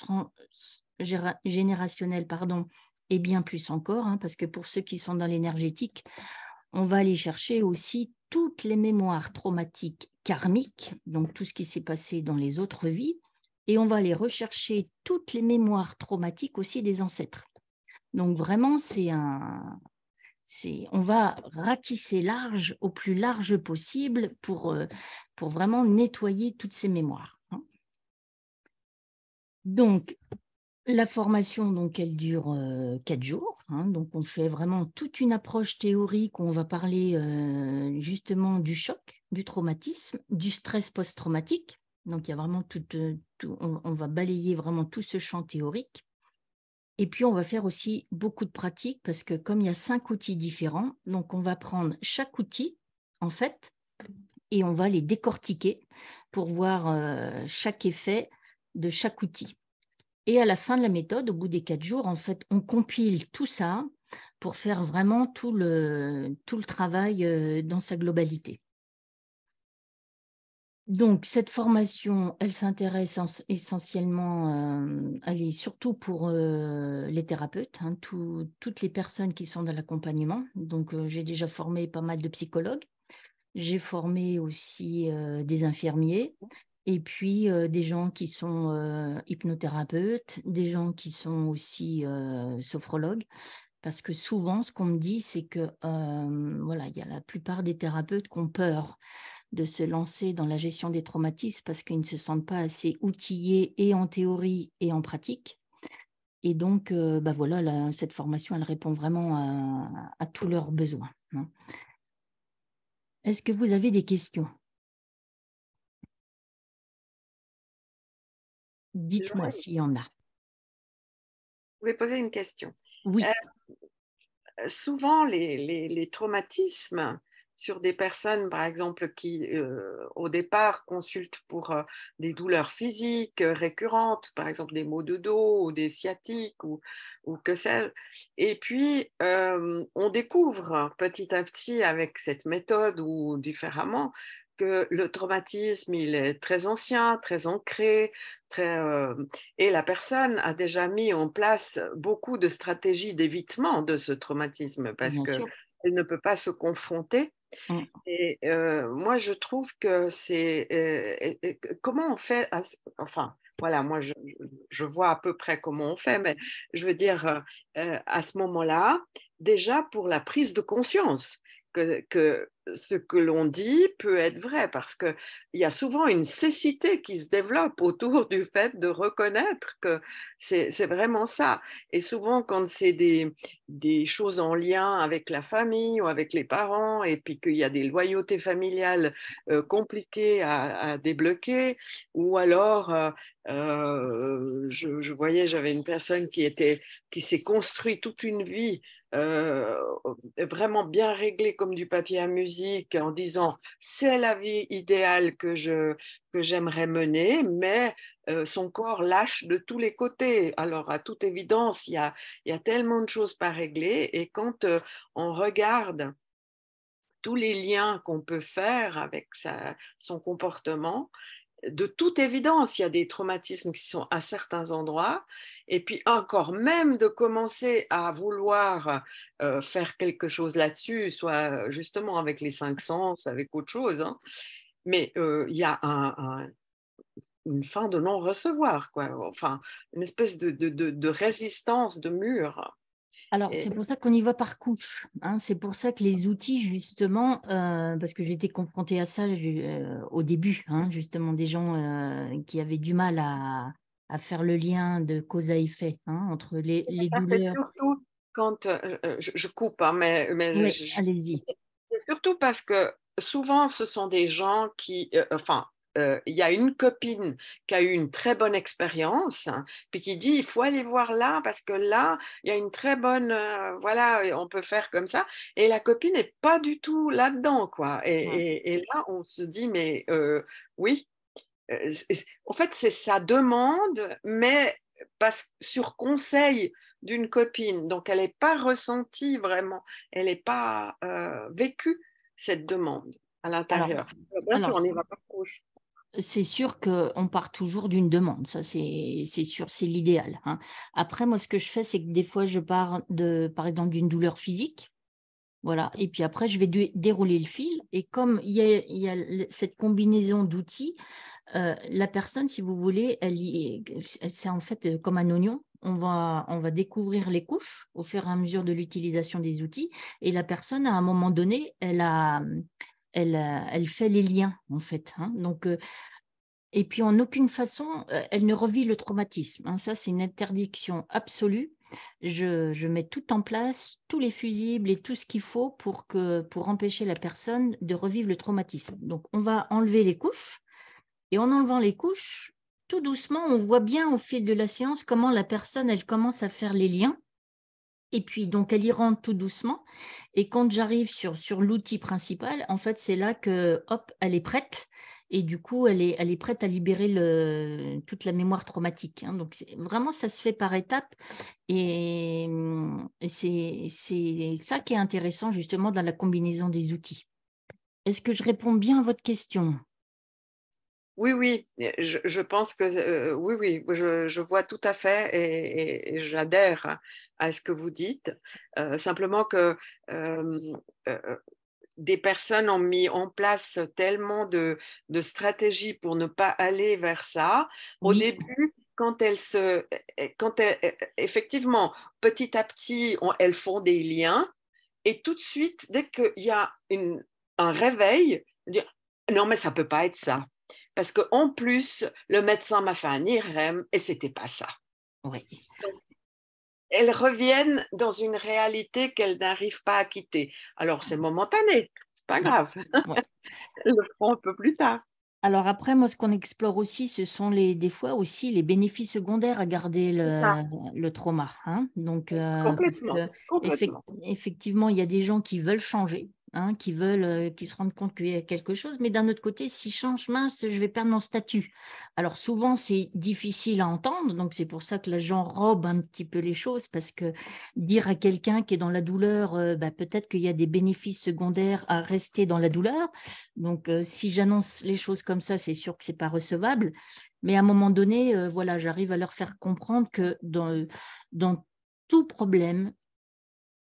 générationnelle, pardon, et bien plus encore, hein, parce que pour ceux qui sont dans l'énergétique, on va aller chercher aussi toutes les mémoires traumatiques karmiques, donc tout ce qui s'est passé dans les autres vies, et on va aller rechercher toutes les mémoires traumatiques aussi des ancêtres. Donc vraiment, c'est on va ratisser large au plus large possible pour, euh, vraiment nettoyer toutes ces mémoires. Hein. Donc, la formation, donc, elle dure euh, quatre jours. Hein. donc, on fait vraiment toute une approche théorique où on va parler euh, justement du choc, du traumatisme, du stress post-traumatique. Donc, il y a vraiment tout, on, va balayer vraiment tout ce champ théorique. Et puis, on va faire aussi beaucoup de pratiques parce que comme il y a cinq outils différents, donc on va prendre chaque outil, en fait, et on va les décortiquer pour voir euh, chaque effet de chaque outil. Et à la fin de la méthode, au bout des quatre jours, en fait, on compile tout ça pour faire vraiment tout tout le travail euh, dans sa globalité. Donc, cette formation, elle s'intéresse essentiellement, euh, elle surtout pour euh, les thérapeutes, hein, toutes les personnes qui sont dans l'accompagnement. Donc, euh, j'ai déjà formé pas mal de psychologues, j'ai formé aussi euh, des infirmiers, et puis des gens qui sont hypnothérapeutes, des gens qui sont aussi sophrologues, parce que souvent, ce qu'on me dit, c'est que voilà, il y a la plupart des thérapeutes qui ont peur de se lancer dans la gestion des traumatismes parce qu'ils ne se sentent pas assez outillés et en théorie et en pratique. Et donc, euh, bah voilà, cette formation, elle répond vraiment à, tous leurs besoins. Hein. Est-ce que vous avez des questions Dites-moi s'il y en a. Je voulais poser une question. Oui. Euh, souvent, les traumatismes sur des personnes, par exemple, qui euh, au départ consultent pour euh, des douleurs physiques euh, récurrentes, par exemple des maux de dos ou des sciatiques ou, ou que sais-je. Et puis, on découvre petit à petit avec cette méthode ou différemment que le traumatisme, il est très ancien, très ancré, et la personne a déjà mis en place beaucoup de stratégies d'évitement de ce traumatisme parce qu'elle ne peut pas se confronter Mm. Et euh, moi, je trouve que c'est... Euh, comment on fait... Enfin, voilà, moi, je, vois à peu près comment on fait, mais je veux dire, euh, à ce moment-là, déjà pour la prise de conscience, que, ce que l'on dit peut être vrai, parce qu'il y a souvent une cécité qui se développe autour du fait de reconnaître que c'est vraiment ça. Et souvent, quand c'est des, choses en lien avec la famille ou avec les parents, et puis qu'il y a des loyautés familiales euh, compliquées à, débloquer, ou alors, euh, euh, je, je voyais, j'avais une personne qui, qui s'est construit toute une vie euh, vraiment bien réglé comme du papier à musique en disant c'est la vie idéale que j'aimerais mener, mais euh, son corps lâche de tous les côtés. Alors, à toute évidence, il y a, tellement de choses pas réglées. Et quand euh, on regarde tous les liens qu'on peut faire avec son comportement, de toute évidence, il y a des traumatismes qui sont à certains endroits et puis encore même de commencer à vouloir euh, faire quelque chose là-dessus, soit euh, justement avec les cinq sens, avec autre chose. Hein, mais euh, il y a une fin de non-recevoir, quoi. Enfin, une espèce de, de, de, résistance, de mur. Alors, c'est pour ça qu'on y va par couche. Hein. C'est pour ça que les outils, justement, parce que j'ai été confrontée à ça au début, hein, justement, des gens qui avaient du mal à, à faire le lien de cause à effet hein, entre les, les C'est surtout quand euh, euh, je, coupe, hein, mais, mais, allez-y. C'est surtout parce que souvent ce sont des gens qui, euh, enfin, il y a une copine qui a eu une très bonne expérience, hein, puis qui dit il faut aller voir là parce que là il y a une très bonne voilà on peut faire comme ça et la copine n'est pas du tout là dedans quoi et, et, là on se dit mais oui euh, en fait, c'est sa demande, mais parce, sur conseil d'une copine. Donc, elle n'est pas ressentie vraiment, elle n'est pas euh, vécue, cette demande à l'intérieur. C'est sûr qu'on part toujours d'une demande, ça c'est sûr, c'est l'idéal. Hein. Après, moi, ce que je fais, c'est que des fois, je pars de, par exemple d'une douleur physique, voilà, et puis après, je vais dérouler le fil, et comme il y a cette combinaison d'outils, euh, la personne, si vous voulez, c'est en fait euh, comme un oignon. On va, on va découvrir les couches au fur et à mesure de l'utilisation des outils. Et la personne, à un moment donné, elle, a, elle, euh, fait les liens, en fait. Hein. Donc, et puis, en aucune façon, elle ne revit le traumatisme. Hein. Ça, c'est une interdiction absolue. Je, mets tout en place, tous les fusibles et tout ce qu'il faut pour, pour empêcher la personne de revivre le traumatisme. Donc, on va enlever les couches, et en enlevant les couches, tout doucement, on voit bien au fil de la séance comment la personne, elle commence à faire les liens. Et puis, donc, elle y rentre tout doucement. Et quand j'arrive sur, l'outil principal, en fait, c'est là que, hop, elle est prête. Et du coup, elle est, prête à libérer toute la mémoire traumatique. Hein. Donc, vraiment, ça se fait par étapes. et c'est ça qui est intéressant, justement, dans la combinaison des outils. Est-ce que je réponds bien à votre question euh, oui, oui, je, pense que oui, oui, je, vois tout à fait et, j'adhère à ce que vous dites. Euh, simplement que euh, des personnes ont mis en place tellement de, stratégies pour ne pas aller vers ça. Au début, quand elles se, eh, eh, quand elles, eh, effectivement, petit à petit, elles font des liens et tout de suite, dès qu'il y a un réveil, dire ah non mais ça ne peut pas être ça. Parce qu'en plus, le médecin m'a fait un IRM et c'était pas ça. Oui. elles reviennent dans une réalité qu'elles n'arrivent pas à quitter. Alors c'est momentané, c'est pas grave. *laughs* le feront un peu plus tard. Alors après, moi, ce qu'on explore aussi, ce sont les, des fois aussi les bénéfices secondaires à garder le, trauma. Hein. Donc, euh, complètement, effectivement, il y a des gens qui veulent changer, Hein, qui veulent, euh, qui se rendent compte qu'il y a quelque chose. Mais d'un autre côté, si je change mince, je vais perdre mon statut. Alors souvent, c'est difficile à entendre, donc c'est pour ça que l'agent robe un petit peu les choses, parce que dire à quelqu'un qui est dans la douleur, euh, bah, peut-être qu'il y a des bénéfices secondaires à rester dans la douleur. Donc euh, si j'annonce les choses comme ça, c'est sûr que c'est pas recevable. Mais à un moment donné, voilà, j'arrive à leur faire comprendre que dans, dans tout problème,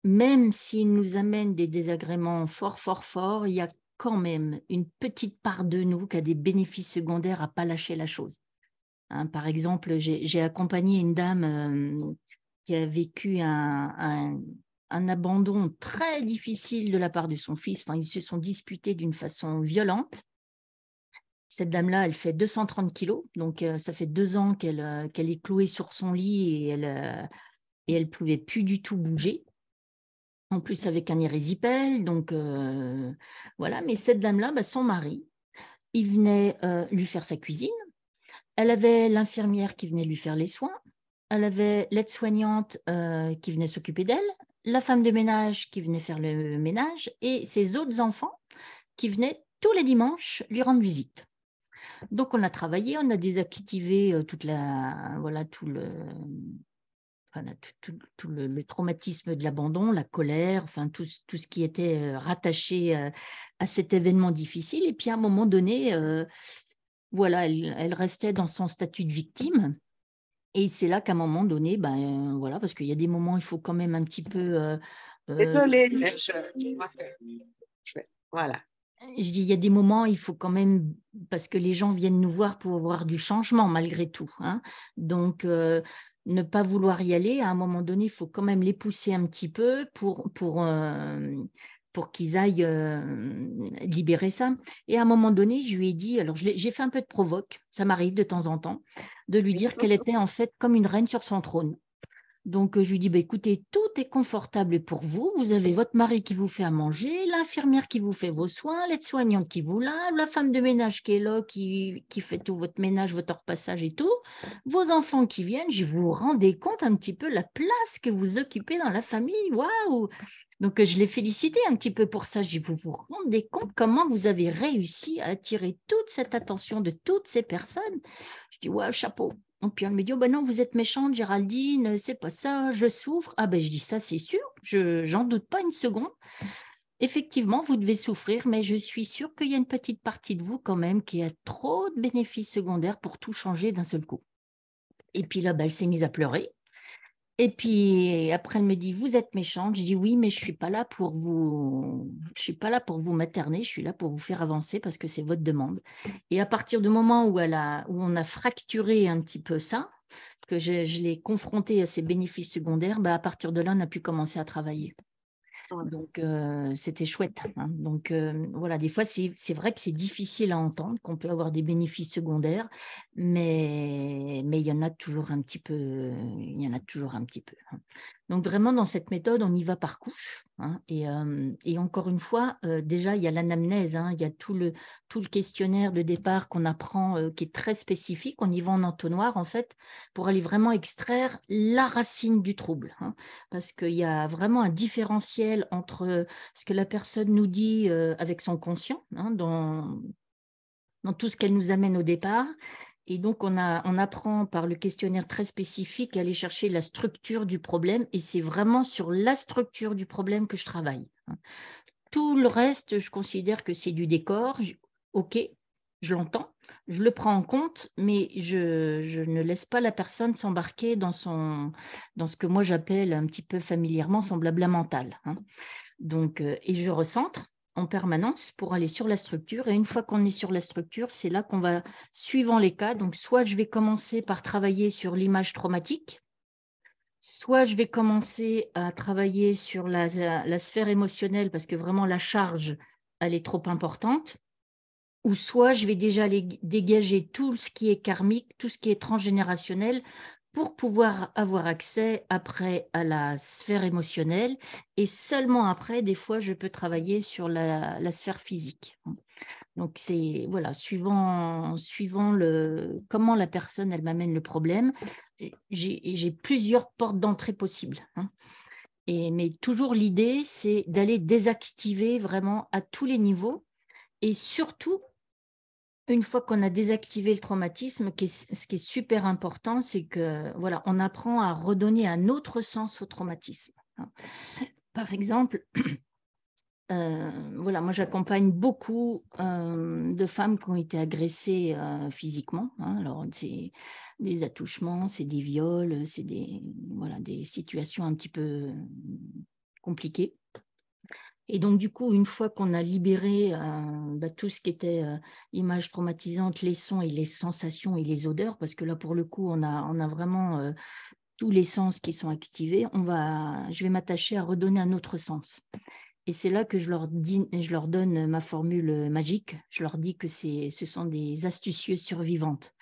même s'il nous amène des désagréments fort, fort, fort, il y a quand même une petite part de nous qui a des bénéfices secondaires à pas lâcher la chose. Hein, par exemple, j'ai accompagné une dame euh, qui a vécu un, abandon très difficile de la part de son fils. Enfin, ils se sont disputés d'une façon violente. Cette dame-là, elle fait 230 kilos, donc euh, ça fait deux ans euh, qu'elle est clouée sur son lit et elle ne et pouvait plus du tout bouger en plus avec un hérésipel. Donc euh, voilà, mais cette dame-là, bah, son mari, il venait euh, lui faire sa cuisine. Elle avait l'infirmière qui venait lui faire les soins. Elle avait l'aide-soignante euh, qui venait s'occuper d'elle, la femme de ménage qui venait faire le ménage et ses autres enfants qui venaient tous les dimanches lui rendre visite. Donc on a travaillé, on a désactivé toute la, voilà, tout le, tout, le, traumatisme de l'abandon, la colère, enfin, tout, tout, ce qui était euh, rattaché euh, à, cet événement difficile. Et puis à un moment donné, euh, voilà, elle, restait dans son statut de victime. Et c'est là qu'à un moment donné, ben voilà, parce qu'il y a des moments, il faut quand même un petit peu. Euh, Désolée, je... voilà. Je dis, il y a des moments, il faut quand même, parce que les gens viennent nous voir pour voir du changement malgré tout. Hein. Donc, ne pas vouloir y aller, à un moment donné, il faut quand même les pousser un petit peu pour, pour, euh, pour qu'ils aillent euh, libérer ça. Et à un moment donné, je lui ai dit, alors j'ai fait un peu de provoque, ça m'arrive de temps en temps, de lui dire qu'elle était en fait comme une reine sur son trône. Donc, euh, je lui dis, bah, écoutez, tout est confortable pour vous. Vous avez votre mari qui vous fait à manger, l'infirmière qui vous fait vos soins, l'aide-soignante qui vous lave, la femme de ménage qui est là, qui, fait tout votre ménage, votre repassage et tout, vos enfants qui viennent. Je vous rendez compte un petit peu la place que vous occupez dans la famille. Waouh Donc, euh, je l'ai félicité un petit peu pour ça. Je vous vous rendez compte comment vous avez réussi à attirer toute cette attention de toutes ces personnes Je dis, waouh, chapeau puis elle me dit, oh ben non, vous êtes méchante, Géraldine, c'est pas ça, je souffre. Ah ben je dis ça, c'est sûr, je j'en doute pas une seconde. Effectivement, vous devez souffrir, mais je suis sûre qu'il y a une petite partie de vous quand même qui a trop de bénéfices secondaires pour tout changer d'un seul coup. Et puis là, ben, elle s'est mise à pleurer. Et puis après, elle me dit, vous êtes méchante. Je dis, oui, mais je suis pas là pour vous je suis pas là pour vous materner, je suis là pour vous faire avancer parce que c'est votre demande. Et à partir du moment où, elle a, où on a fracturé un petit peu ça, que je, l'ai confronté à ses bénéfices secondaires, bah à partir de là, on a pu commencer à travailler. Donc, euh, c'était chouette. Hein. Donc, euh, voilà, des fois, c'est, vrai que c'est difficile à entendre, qu'on peut avoir des bénéfices secondaires, mais, mais il y en a toujours un petit peu. Il y en a toujours un petit peu. Hein. Donc vraiment, dans cette méthode, on y va par couche. Hein, euh, et, encore une fois, euh, déjà, il y a l'anamnèse, hein, il y a tout le, tout le questionnaire de départ qu'on apprend, euh, qui est très spécifique. On y va en entonnoir, en fait, pour aller vraiment extraire la racine du trouble. Hein, parce qu'il y a vraiment un différentiel entre ce que la personne nous dit avec son conscient, dans, dans tout ce qu'elle nous amène au départ, et donc, on, a, on apprend par le questionnaire très spécifique à aller chercher la structure du problème. Et c'est vraiment sur la structure du problème que je travaille. Hein. Tout le reste, je considère que c'est du décor. OK, je l'entends, je le prends en compte, mais je, ne laisse pas la personne s'embarquer dans, son, dans ce que moi j'appelle un petit peu familièrement son blabla mental. Hein. Donc, euh, et je recentre en permanence pour aller sur la structure. Et une fois qu'on est sur la structure, c'est là qu'on va, suivant les cas, donc soit je vais commencer par travailler sur l'image traumatique, soit je vais commencer à travailler sur la, sphère émotionnelle parce que vraiment la charge, elle est trop importante, ou soit je vais déjà dégager tout ce qui est karmique, tout ce qui est transgénérationnel pour pouvoir avoir accès après à la sphère émotionnelle et seulement après, des fois, je peux travailler sur la, sphère physique. Donc c'est voilà, suivant suivant le comment la personne elle m'amène le problème, j'ai plusieurs portes d'entrée possibles. Hein. Et, mais toujours l'idée, c'est d'aller désactiver vraiment à tous les niveaux et surtout une fois qu'on a désactivé le traumatisme, ce qui est super important, c'est que voilà, on apprend à redonner un autre sens au traumatisme. Hein. Par exemple, *clears throat* euh, voilà, moi j'accompagne beaucoup euh, de femmes qui ont été agressées euh, physiquement. Hein. alors c'est des attouchements, c'est des viols, c'est des voilà des situations un petit peu compliquées. Et donc, du coup, une fois qu'on a libéré euh, bah, tout ce qui était euh, images traumatisantes, les sons et les sensations et les odeurs, parce que là, pour le coup, on a, on a vraiment euh, tous les sens qui sont activés, on va, je vais m'attacher à redonner un autre sens. Et c'est là que je leur, dis, je leur donne ma formule magique. Je leur dis que ce sont des astucieuses survivantes.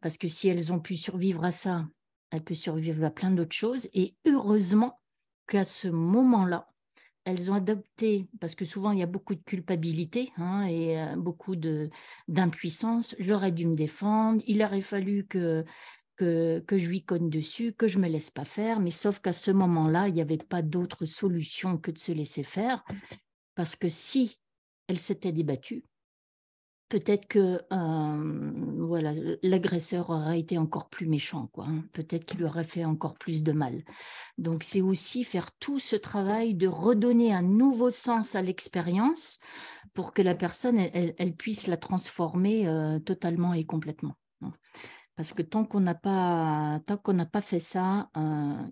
Parce que si elles ont pu survivre à ça, elles peuvent survivre à plein d'autres choses. Et heureusement qu'à ce moment-là, elles ont adopté, parce que souvent il y a beaucoup de culpabilité hein, et euh, beaucoup d'impuissance, j'aurais dû me défendre, il aurait fallu que, que, je lui conne dessus, que je me laisse pas faire, mais sauf qu'à ce moment-là, il n'y avait pas d'autre solution que de se laisser faire, parce que si elle s'était débattue, peut-être que voilà l'agresseur aurait été encore plus méchant quoi hein. peut-être qu'il aurait fait encore plus de mal donc c'est aussi faire tout ce travail de redonner un nouveau sens à l'expérience pour que la personne elle, puisse la transformer totalement et complètement hein. parce que tant qu'on n'a pas tant qu'on n'a pas fait ça,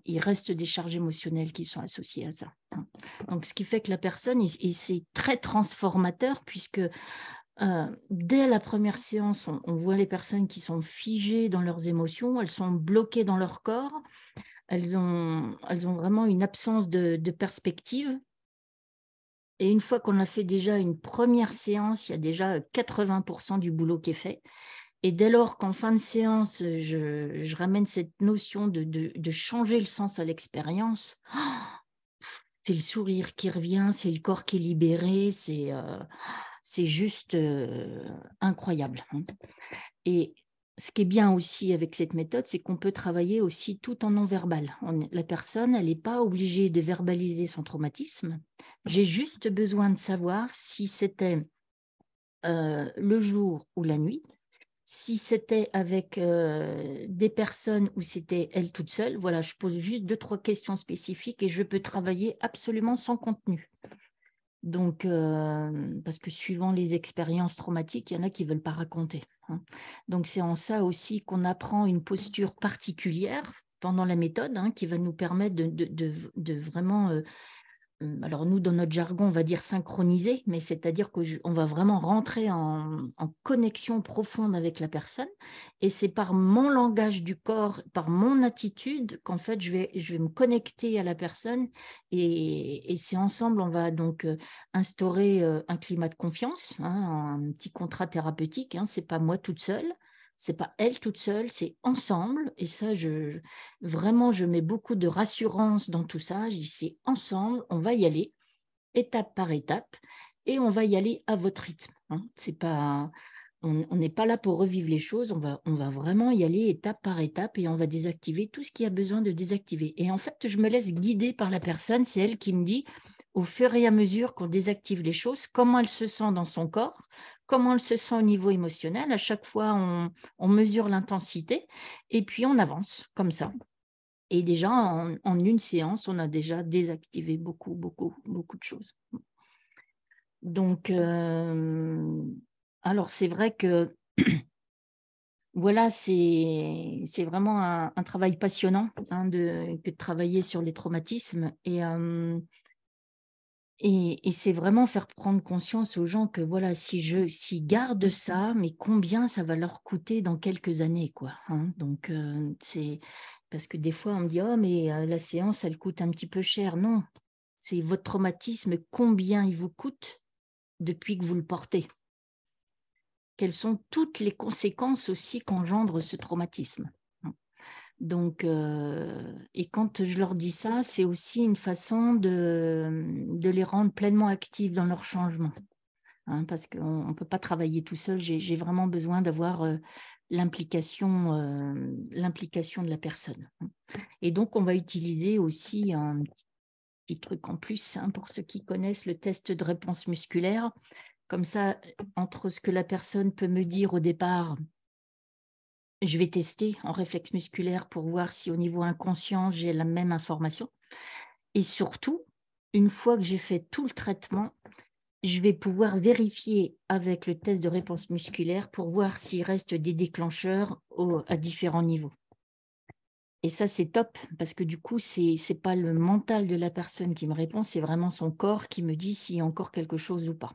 il reste des charges émotionnelles qui sont associées à ça. Hein. Donc, ce qui fait que la personne, c'est très transformateur puisque dès la première séance, on, voit les personnes qui sont figées dans leurs émotions, elles sont bloquées dans leur corps, elles ont, vraiment une absence de, perspective. Et une fois qu'on a fait déjà une première séance, il y a déjà 80% du boulot qui est fait. Et dès lors qu'en fin de séance, je, ramène cette notion de, changer le sens à l'expérience, oh, c'est le sourire qui revient, c'est le corps qui est libéré, c'est c'est juste incroyable. Hein. Et ce qui est bien aussi avec cette méthode, c'est qu'on peut travailler aussi tout en non-verbal. La personne, elle n'est pas obligée de verbaliser son traumatisme. J'ai juste besoin de savoir si c'était le jour ou la nuit, si c'était avec des personnes ou c'était elle toute seule, voilà, je pose juste deux, trois questions spécifiques et je peux travailler absolument sans contenu. Donc, euh, parce que suivant les expériences traumatiques, il y en a qui ne veulent pas raconter. Hein. Donc, c'est en ça aussi qu'on apprend une posture particulière pendant la méthode hein, qui va nous permettre de, vraiment euh, Mmh, alors nous, dans notre jargon, on va dire synchroniser, mais c'est-à-dire qu'on va vraiment rentrer en, connexion profonde avec la personne. Et c'est par mon langage du corps, par mon attitude, qu'en fait, je vais, me connecter à la personne. Et, c'est ensemble, on va donc euh, instaurer euh, un climat de confiance, hein, un petit contrat thérapeutique. Hein, c'est pas moi toute seule c'est pas elle toute seule, c'est ensemble. Et ça, je, vraiment, je mets beaucoup de rassurance dans tout ça. Je dis, c'est ensemble, on va y aller, étape par étape, et on va y aller à votre rythme. Hein. C'est pas, on n'est pas là pour revivre les choses, on va, on va vraiment y aller étape par étape et on va désactiver tout ce qui a besoin de désactiver. Et en fait, je me laisse guider par la personne, c'est elle qui me dit, au fur et à mesure qu'on désactive les choses, comment elle se sent dans son corps, comment elle se sent au niveau émotionnel. À chaque fois, on, on mesure l'intensité et puis on avance comme ça. Et déjà, en, une séance, on a déjà désactivé beaucoup, beaucoup, beaucoup de choses. Donc, euh, alors c'est vrai que *clears throat* voilà, c'est vraiment un, travail passionnant hein, de, que de travailler sur les traumatismes. Et, euh, et, c'est vraiment faire prendre conscience aux gens que voilà, si je si garde ça, mais combien ça va leur coûter dans quelques années, quoi. Hein. Donc c'est parce que des fois on me dit oh mais la séance elle coûte un petit peu cher. Non, c'est votre traumatisme combien il vous coûte depuis que vous le portez. Quelles sont toutes les conséquences aussi qu'engendre ce traumatisme donc, euh, et quand je leur dis ça, c'est aussi une façon de, les rendre pleinement actifs dans leur changement. Hein, parce qu'on ne peut pas travailler tout seul, j'ai vraiment besoin d'avoir euh, euh, l'implication de la personne. Et donc, on va utiliser aussi un petit truc en plus hein, pour ceux qui connaissent le test de réponse musculaire. Comme ça, entre ce que la personne peut me dire au départ je vais tester en réflexe musculaire pour voir si au niveau inconscient, j'ai la même information. Et surtout, une fois que j'ai fait tout le traitement, je vais pouvoir vérifier avec le test de réponse musculaire pour voir s'il reste des déclencheurs à différents niveaux. Et ça, c'est top, parce que du coup, ce n'est pas le mental de la personne qui me répond, c'est vraiment son corps qui me dit s'il y a encore quelque chose ou pas.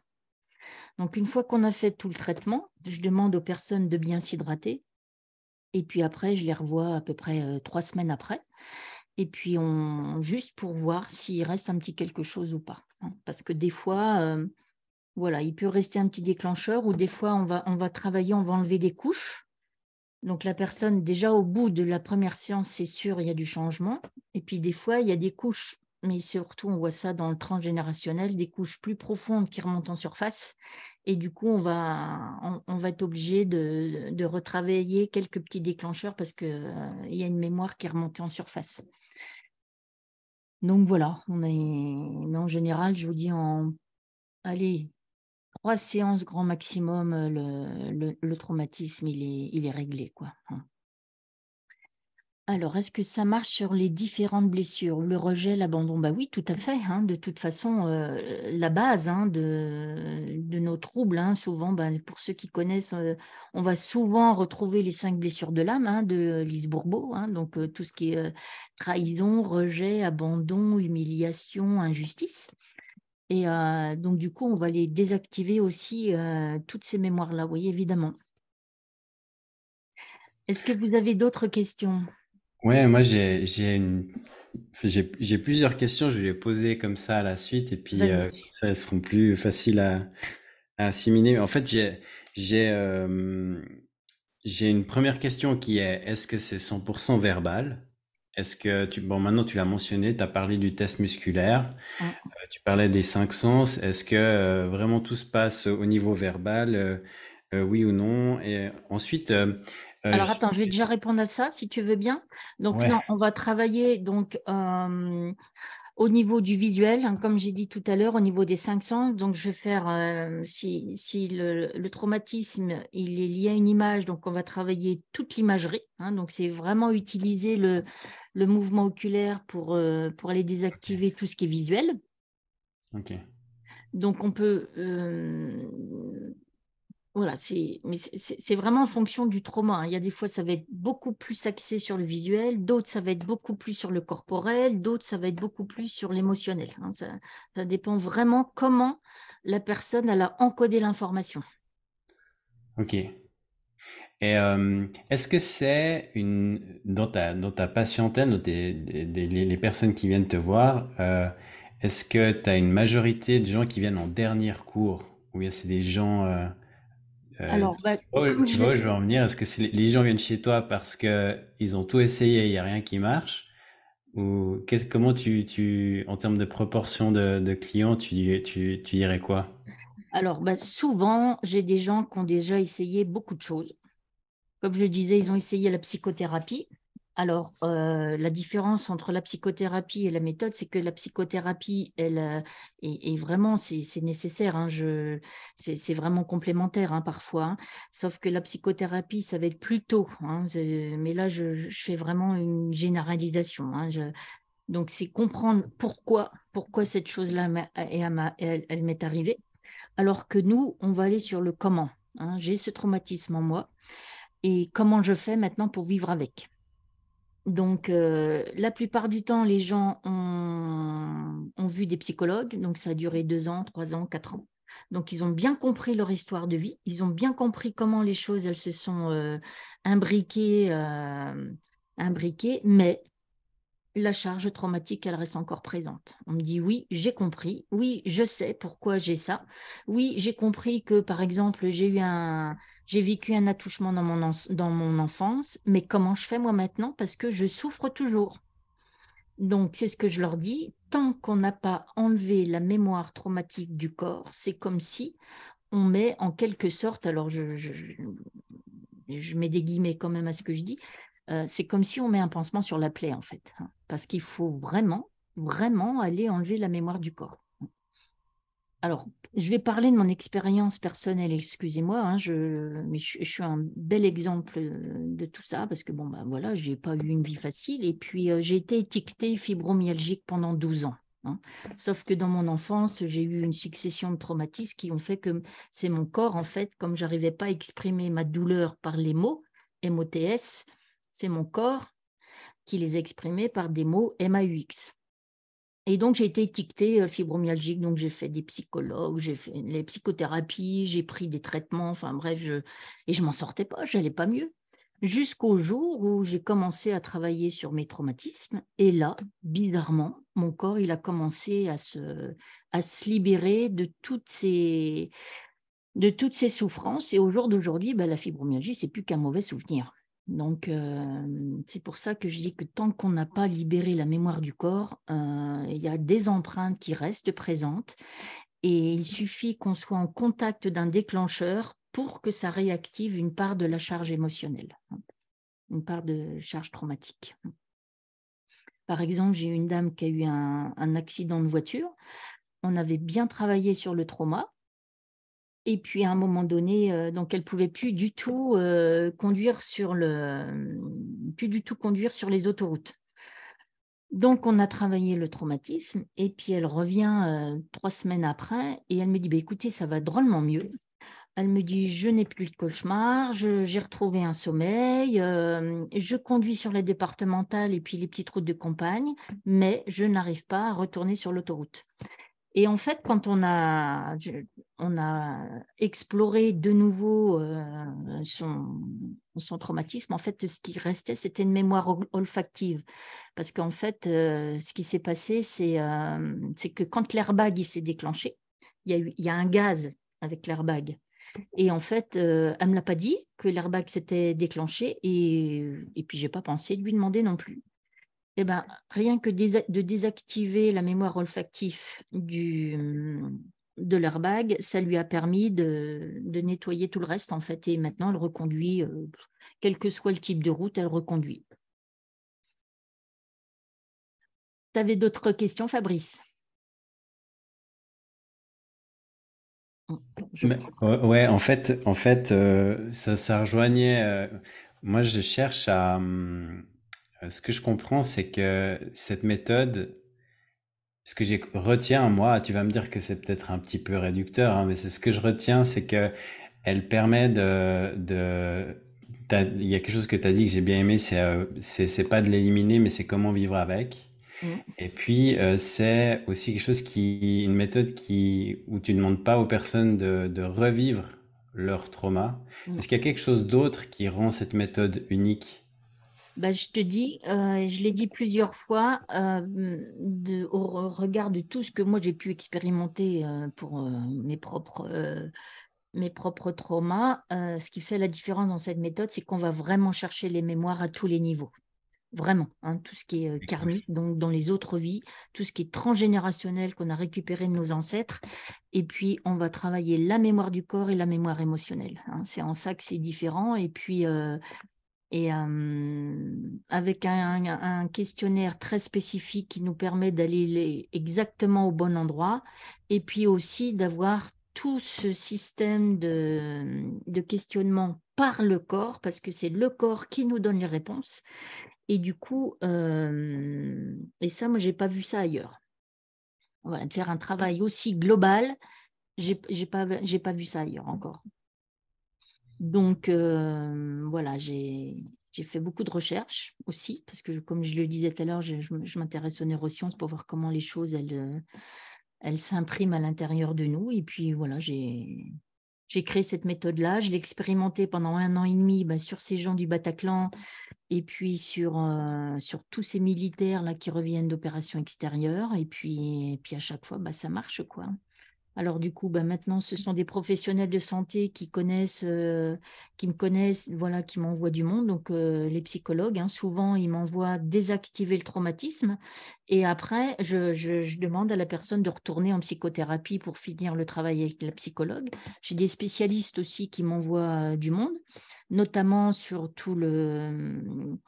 Donc, une fois qu'on a fait tout le traitement, je demande aux personnes de bien s'hydrater, et puis après, je les revois à peu près trois semaines après. Et puis, on, juste pour voir s'il reste un petit quelque chose ou pas. Hein. Parce que des fois, voilà, il peut rester un petit déclencheur ou des fois, on va, on va travailler, on va enlever des couches. Donc, la personne, déjà au bout de la première séance, c'est sûr, il y a du changement. Et puis, des fois, il y a des couches, mais surtout, on voit ça dans le transgénérationnel, des couches plus profondes qui remontent en surface et du coup, on va, on, va être obligé de, retravailler quelques petits déclencheurs parce qu'il euh, il y a une mémoire qui est remontée en surface. Donc voilà, on est, en général, je vous dis en allez, trois séances grand maximum, euh, le, le traumatisme, il est, il est réglé. quoi. Hein. Alors, est-ce que ça marche sur les différentes blessures Le rejet, l'abandon Bah oui, tout à fait. Hein. De toute façon, la base hein, de, nos troubles, hein, souvent, bah, pour ceux qui connaissent, on va souvent retrouver les cinq blessures de l'âme de Lise Bourbeau. donc, tout ce qui est trahison, rejet, abandon, humiliation, injustice. Et donc, du coup, on va les désactiver aussi, toutes ces mémoires-là, oui, évidemment. Est-ce que vous avez d'autres questions Ouais, moi j'ai j'ai une j'ai plusieurs questions, je vais les poser comme ça à la suite et puis euh, ça elles seront plus faciles à, assimiler. En fait, j'ai j'ai euh, j'ai une première question qui est est-ce que c'est 100% verbal? Est-ce que tu bon maintenant tu l'as mentionné, tu as parlé du test musculaire, euh, tu parlais des cinq sens, est-ce que vraiment tout se passe au niveau verbal, oui ou non? Et ensuite euh, Alors attends, je vais déjà répondre à ça si tu veux bien. Donc on va travailler donc euh, au niveau du visuel, hein, comme j'ai dit tout à l'heure, au niveau des 500. Donc je vais faire euh, si, le, traumatisme il est lié à une image, donc on va travailler toute l'imagerie. Hein. donc c'est vraiment utiliser le, mouvement oculaire pour, pour aller désactiver tout ce qui est visuel. Ok. Donc on peut voilà, c'est, mais c'est vraiment en fonction du trauma. Hein. Il y a des fois, ça va être beaucoup plus axé sur le visuel, d'autres, ça va être beaucoup plus sur le corporel, d'autres, ça va être beaucoup plus sur l'émotionnel. Hein. Ça, dépend vraiment comment la personne elle a encodé l'information. Ok. Et euh, est-ce que c'est une dans ta patientèle, dans les personnes qui viennent te voir, euh, est-ce que tu as une majorité de gens qui viennent en dernier cours ou bien c'est des gens euh, euh, Alors, bah, tu je... vois, je veux en venir. Est-ce que les gens viennent chez toi parce qu'ils ont tout essayé et il n'y a rien qui marche Ou comment tu, tu, en termes de proportion de, clients, tu, tu, dirais quoi Alors, bah, souvent, j'ai des gens qui ont déjà essayé beaucoup de choses. Comme je disais, ils ont essayé la psychothérapie. Alors, euh, la différence entre la psychothérapie et la méthode, c'est que la psychothérapie, elle, euh, est vraiment, c'est nécessaire, hein, c'est vraiment complémentaire hein, parfois, hein. sauf que la psychothérapie, ça va être plus tôt. mais là, je, fais vraiment une généralisation. donc, c'est comprendre pourquoi, pourquoi cette chose-là m'est arrivée, alors que nous, on va aller sur le comment. J'ai ce traumatisme en moi et comment je fais maintenant pour vivre avec. Donc, euh, la plupart du temps, les gens ont, vu des psychologues. Donc, ça a duré deux ans, trois ans, quatre ans. Donc, ils ont bien compris leur histoire de vie. Ils ont bien compris comment les choses, elles se sont euh, imbriquées, euh, imbriquées. Mais la charge traumatique, elle reste encore présente. On me dit oui, j'ai compris, oui, je sais pourquoi j'ai ça, oui, j'ai compris que par exemple j'ai eu un, j'ai vécu un attouchement dans mon, dans mon enfance, mais comment je fais moi maintenant parce que je souffre toujours. Donc c'est ce que je leur dis, tant qu'on n'a pas enlevé la mémoire traumatique du corps, c'est comme si on met en quelque sorte, alors je, je, je mets des guillemets quand même à ce que je dis, euh, c'est comme si on met un pansement sur la plaie, en fait, hein, parce qu'il faut vraiment, vraiment aller enlever la mémoire du corps. Alors, je vais parler de mon expérience personnelle, excusez-moi, hein, je, mais je, suis un bel exemple euh, de tout ça, parce que, bon, ben bah, voilà, j'ai pas eu une vie facile, et puis euh, j'ai été étiquetée fibromyalgique pendant 12 ans. Hein. Sauf que dans mon enfance, j'ai eu une succession de traumatismes qui ont fait que c'est mon corps, en fait, comme j'arrivais pas à exprimer ma douleur par les mots, MOTS, c'est mon corps qui les exprimait par des mots MAUX. Et donc, j'ai été étiquetée euh, fibromyalgique. Donc, j'ai fait des psychologues, j'ai fait les psychothérapies, j'ai pris des traitements. Enfin, bref, je... et je m'en sortais pas, j'allais pas mieux. Jusqu'au jour où j'ai commencé à travailler sur mes traumatismes. Et là, bizarrement, mon corps, il a commencé à se, à se libérer de toutes ces, de toutes ces souffrances. Et au jour d'aujourd'hui, bah, la fibromyalgie, c'est plus qu'un mauvais souvenir. Donc, euh, c'est pour ça que je dis que tant qu'on n'a pas libéré la mémoire du corps, euh, il y a des empreintes qui restent présentes et il suffit qu'on soit en contact d'un déclencheur pour que ça réactive une part de la charge émotionnelle, hein, une part de charge traumatique. Par exemple, j'ai une dame qui a eu un accident de voiture. On avait bien travaillé sur le trauma, et puis à un moment donné, euh, donc elle pouvait plus du tout euh, conduire sur plus du tout conduire sur les autoroutes. Donc on a travaillé le traumatisme et puis elle revient euh, trois semaines après et elle me dit bah, écoutez ça va drôlement mieux. Elle me dit je n'ai plus de cauchemar, j'ai retrouvé un sommeil, euh, je conduis sur les départementales et puis les petites routes de campagne, mais je n'arrive pas à retourner sur l'autoroute. Et en fait, quand on a, on a exploré de nouveau euh, son, son traumatisme, en fait, ce qui restait, c'était une mémoire olfactive. Parce qu'en fait, euh, ce qui s'est passé, c'est euh, que quand l'airbag s'est déclenché, il y, a eu, il y a un gaz avec l'airbag. Et en fait, elle ne me l'a pas dit que l'airbag s'était déclenché. Et, et puis, je n'ai pas pensé de lui demander non plus eh ben, rien que de désactiver la mémoire olfactive de l'airbag, ça lui a permis de, nettoyer tout le reste, en fait. Et maintenant, elle reconduit, euh, quel que soit le type de route, elle reconduit. Tu avais d'autres questions, Fabrice Oui, en fait, en fait euh, ça, ça rejoignait. Euh, moi, je cherche à. Hum, euh, ce que je comprends, c'est que cette méthode, ce que j'ai retiens moi, tu vas me dire que c'est peut-être un petit peu réducteur, hein, mais c'est ce que je retiens, c'est que elle permet de, il y a quelque chose que tu as dit que j'ai bien aimé, euh, c'est pas de l'éliminer, mais c'est comment vivre avec. Mmh. Et puis, euh, c'est aussi quelque chose qui, une méthode qui, où tu ne demandes pas aux personnes de, de revivre leur trauma. Mmh. Est-ce qu'il y a quelque chose d'autre qui rend cette méthode unique? Bah, je te dis, euh, je l'ai dit plusieurs fois, euh, de, au regard de tout ce que moi j'ai pu expérimenter euh, pour mes, propres, mes propres traumas, ce qui fait la différence dans cette méthode, c'est qu'on va vraiment chercher les mémoires à tous les niveaux. Vraiment, hein, tout ce qui est karmique, donc dans les autres vies, tout ce qui est transgénérationnel qu'on a récupéré de nos ancêtres. Et puis, on va travailler la mémoire du corps et la mémoire émotionnelle. Hein. C'est en ça que c'est différent. Et puis, et avec un, questionnaire très spécifique qui nous permet d'aller exactement au bon endroit et puis aussi d'avoir tout ce système de, questionnement par le corps parce que c'est le corps qui nous donne les réponses et du coup et ça moi j'ai pas vu ça ailleurs voilà de faire un mmh. travail aussi global j'ai pas j'ai pas vu ça ailleurs encore donc euh, voilà, j'ai fait beaucoup de recherches aussi, parce que comme je le disais tout à l'heure, je, m'intéresse aux neurosciences pour voir comment les choses, elles euh, elles s'impriment à l'intérieur de nous. Et puis voilà, j'ai créé cette méthode-là. Je l'ai expérimentée pendant un an et demi bah, sur ces gens du Bataclan et puis sur, euh, tous ces militaires là qui reviennent d'opérations extérieures. Et puis, à chaque fois, bah, ça marche quoi. Alors du coup, bah, maintenant, ce mmh. sont des professionnels de santé qui connaissent, qui me connaissent, voilà, qui m'envoient du monde. Donc les psychologues, hein. souvent, ils m'envoient désactiver le traumatisme. Et après, je, demande à la personne de retourner en psychothérapie pour finir le travail avec la psychologue. J'ai des spécialistes aussi qui m'envoient du monde, notamment sur tout mmh,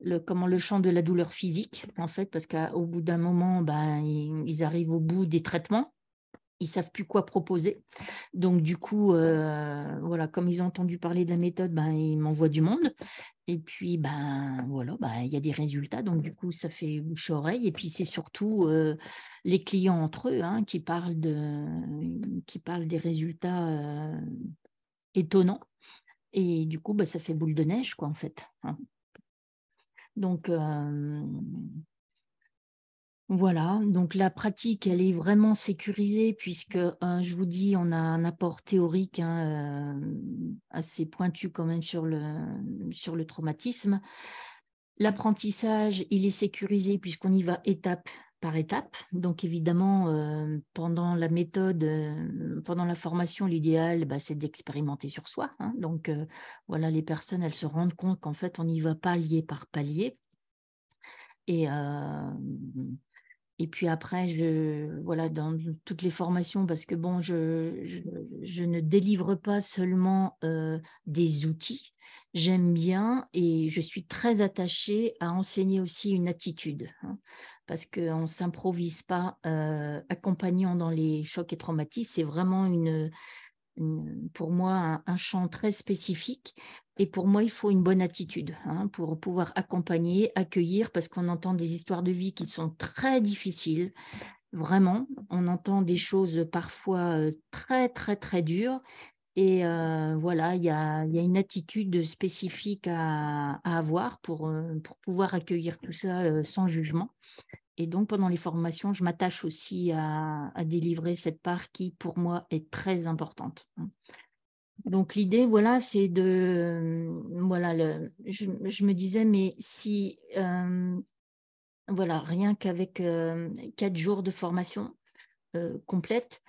le comment, le champ de la douleur physique, en fait, parce qu'au bout d'un moment, ben, ils, arrivent au bout des traitements ils savent plus quoi proposer. Donc du coup, euh, voilà, comme ils ont entendu parler de la méthode, ben, ils m'envoient du monde. Et puis ben voilà, ben, il y a des résultats. Donc du coup, ça fait bouche oreille. Et puis c'est surtout euh, les clients entre eux hein, qui parlent de, qui parlent des résultats euh, étonnants. Et du coup, ben, ça fait boule de neige quoi en fait. Hein. Donc voilà, donc la pratique, elle est vraiment sécurisée puisque, hein, je vous dis, on a un apport théorique hein, euh, assez pointu quand même sur le, sur le traumatisme. L'apprentissage, il est sécurisé puisqu'on y va étape par étape. Donc évidemment, euh, pendant la méthode, euh, pendant la formation, l'idéal, bah, c'est d'expérimenter sur soi. Hein. Donc voilà, les personnes, elles se rendent compte qu'en fait, on y va pas lié par palier. Et et puis après, je, voilà, dans toutes les formations, parce que bon, je, ne délivre pas seulement des outils. J'aime bien et je suis très attachée à enseigner aussi une attitude, hein, parce qu'on ne s'improvise pas accompagnant dans les chocs et traumatismes. C'est vraiment une, pour moi un, champ très spécifique. Et pour moi, il faut une bonne attitude hein, pour pouvoir accompagner, accueillir, parce qu'on entend des histoires de vie qui sont très difficiles. Vraiment, on entend des choses parfois euh, très, très, très dures. Et euh, voilà, il y a, une attitude spécifique à, à avoir pour, euh, pour pouvoir accueillir tout ça sans jugement. Et donc, pendant les formations, je m'attache aussi à, délivrer cette part qui, pour moi, est très importante. Hein. Donc, l'idée, voilà, c'est de. Voilà, le, je, me disais, mais si. Euh, voilà, rien qu'avec euh, quatre jours de formation euh, complète,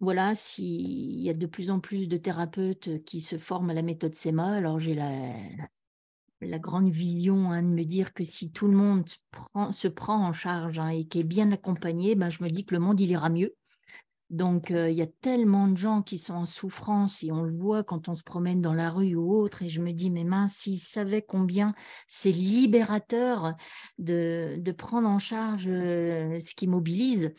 voilà, s'il y a de plus en plus de thérapeutes qui se forment à la méthode SEMA, alors j'ai la, la grande vision hein, de me dire que si tout le monde prend, se prend en charge hein, et qui est bien accompagné, ben, je me dis que le monde il ira mieux. Donc euh, il y a tellement de gens qui sont en souffrance et on le voit quand on se promène dans la rue ou autre et je me dis mais mince s'ils savaient combien c'est libérateur de, de, prendre en charge euh, ce qui mobilise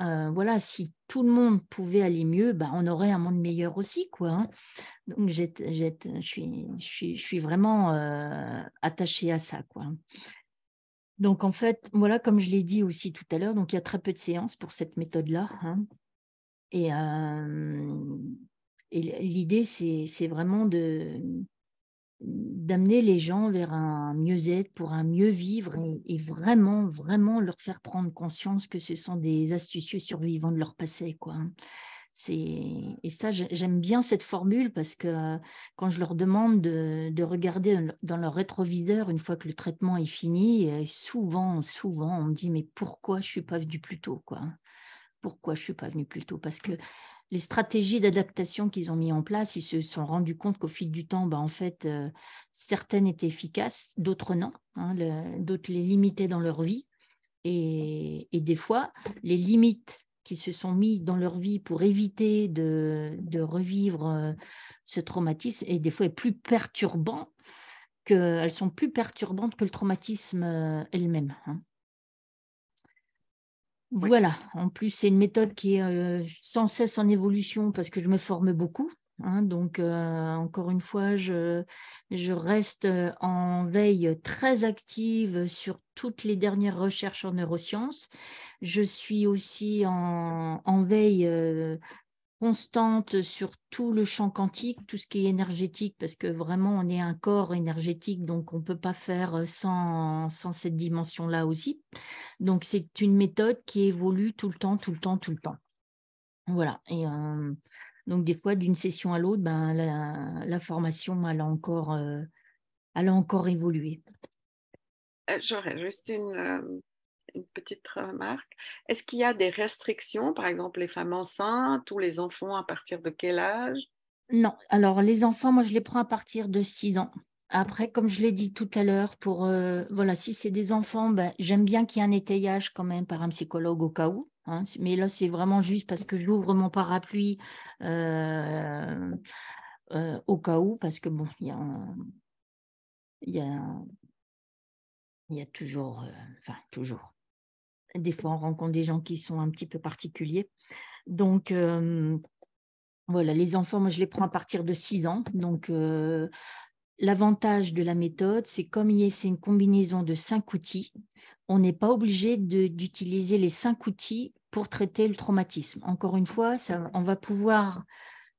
euh, voilà, si tout le monde pouvait aller mieux, bah, on aurait un monde meilleur aussi, quoi. Hein. Donc, je suis, vraiment euh, attachée à ça, quoi. Donc, en fait, voilà, comme je l'ai dit aussi tout à l'heure, donc il y a très peu de séances pour cette méthode-là. Hein. Et, euh, et l'idée, c'est vraiment de, d'amener les gens vers un mieux-être, pour un mieux vivre et, vraiment, vraiment leur faire prendre conscience que ce sont des astucieux survivants de leur passé. Quoi. Hein. Et ça, j'aime bien cette formule parce que quand je leur demande de, regarder dans leur rétroviseur une fois que le traitement est fini, euh, souvent, souvent, on me dit mais pourquoi je suis pas venue plus tôt quoi hein. Pourquoi je suis pas venue plus tôt Parce que les stratégies d'adaptation qu'ils ont mis en place, ils se sont rendus compte qu'au fil du temps, bah, en fait, euh, certaines étaient efficaces, d'autres non, hein, d'autres les limitaient dans leur vie. Et, des fois, les limites qui se sont mises dans leur vie pour éviter de, revivre euh, ce traumatisme, et des fois, est plus perturbant que, elles sont plus perturbantes que le traumatisme euh, elle-même. Hein. Voilà, en plus c'est une méthode qui est euh, sans cesse en évolution parce que je me forme beaucoup. Hein. donc euh, encore une fois, je, reste euh, en veille très active sur toutes les dernières recherches en neurosciences. Je suis aussi en, veille constante sur tout le champ quantique, tout ce qui est énergétique, parce que vraiment on est un corps énergétique, donc on ne peut pas faire euh, sans, cette dimension-là aussi. Donc c'est une méthode qui évolue tout le temps, tout le temps, tout le temps. Voilà. Et euh, donc des fois, d'une session à l'autre, ben, la, formation, elle encore, euh, elle a encore évolué. J'aurais juste une, une petite remarque. Est-ce qu'il y a des restrictions, par exemple les femmes enceintes ou les enfants à partir de quel âge Non, alors les enfants, moi je les prends à partir de 6 ans. Après, comme je l'ai dit tout à l'heure, pour euh, voilà, si c'est des enfants, ben, j'aime bien qu'il y ait un étayage quand même par un psychologue au cas où. Hein. mais là, c'est vraiment juste parce que j'ouvre mon parapluie euh, euh, au cas où, parce que bon, il y a, il a, y a toujours, enfin toujours, des fois, on rencontre des gens qui sont un petit peu particuliers. Donc, euh, voilà, les enfants, moi, je les prends à partir de 6 ans. Donc, euh, l'avantage de la méthode, c'est comme c'est une combinaison de cinq outils, on n'est pas obligé d'utiliser les cinq outils pour traiter le traumatisme. Encore une fois, on va pouvoir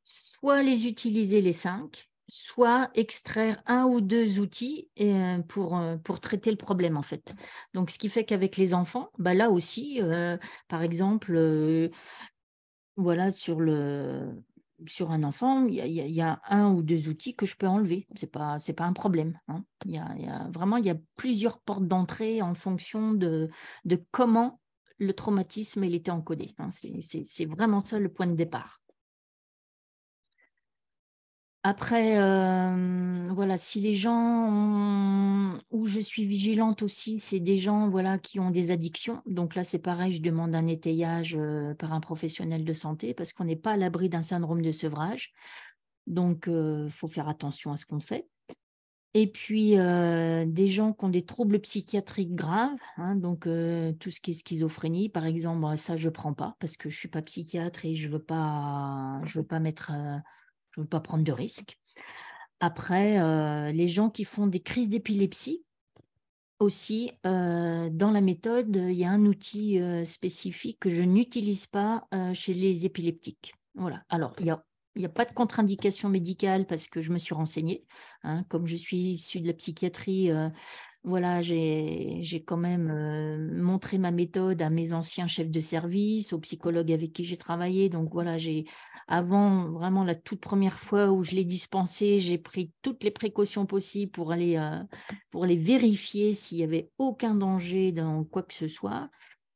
soit les utiliser les cinq, soit extraire un ou deux outils euh, euh, pour, traiter le problème en fait. Donc ce qui fait qu'avec les enfants, bah là aussi, euh, par exemple, voilà sur sur un enfant, il y, a un ou deux outils que je peux enlever. C'est pas pas un problème. Hein. Y a, vraiment il y a plusieurs portes d'entrée en fonction de comment le traumatisme il était encodé. Hein. C'est vraiment ça le point de départ. Après, euh, voilà, si les gens où je suis vigilante aussi, c'est des gens voilà qui ont des addictions. Donc là, c'est pareil, je demande un étayage euh, par un professionnel de santé parce qu'on n'est pas à l'abri d'un syndrome de sevrage. Donc, il euh, faut faire attention à ce qu'on sait. Et puis, des gens qui ont des troubles psychiatriques graves, hein, donc tout ce qui est schizophrénie, par exemple, bah, ça, je ne prends pas parce que je ne suis pas psychiatre et je ne veux, veux pas mettre je ne veux pas prendre de risques. Après, euh, les gens qui font des crises d'épilepsie, aussi, euh, dans la méthode, il y a un outil euh, spécifique que je n'utilise pas chez les épileptiques. Voilà. Alors, il y a n'y a pas de contre-indication médicale parce que je me suis renseignée. Hein. comme je suis issue de la psychiatrie, voilà, j'ai quand même euh, montré ma méthode à mes anciens chefs de service, aux psychologues avec qui j'ai travaillé. Donc voilà, j'ai avant vraiment la toute première fois où je l'ai dispensé, j'ai pris toutes les précautions possibles pour aller euh, pour les vérifier s'il y avait aucun danger dans quoi que ce soit.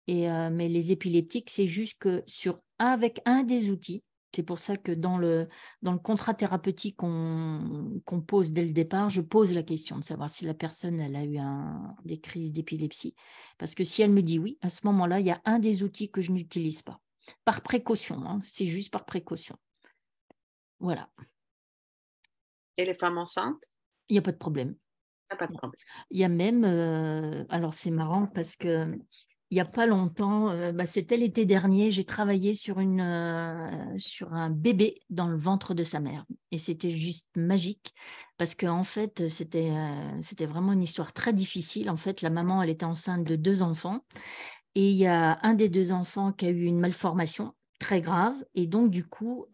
Et euh, mais les épileptiques, c'est juste que sur avec un des outils, c'est pour ça que dans le, dans le contrat thérapeutique qu'on pose dès le départ, je pose la question de savoir si la personne elle a eu des crises d'épilepsie. Parce que si elle me dit oui, à ce moment-là, il y a un des outils que je n'utilise pas. Par précaution, hein, c'est juste par précaution. Voilà. Et les femmes enceintes Il n'y a pas de problème. Il n'y a pas de problème. Il y a même, euh, alors c'est marrant parce que il n'y a pas longtemps, euh, bah, c'était l'été dernier, j'ai travaillé sur, une, euh, sur un bébé dans le ventre de sa mère. Et c'était juste magique parce que en fait, euh, c'était vraiment une histoire très difficile. En fait, la maman, elle était enceinte de deux enfants et il y a un des deux enfants qui a eu une malformation très grave. Et donc, du coup,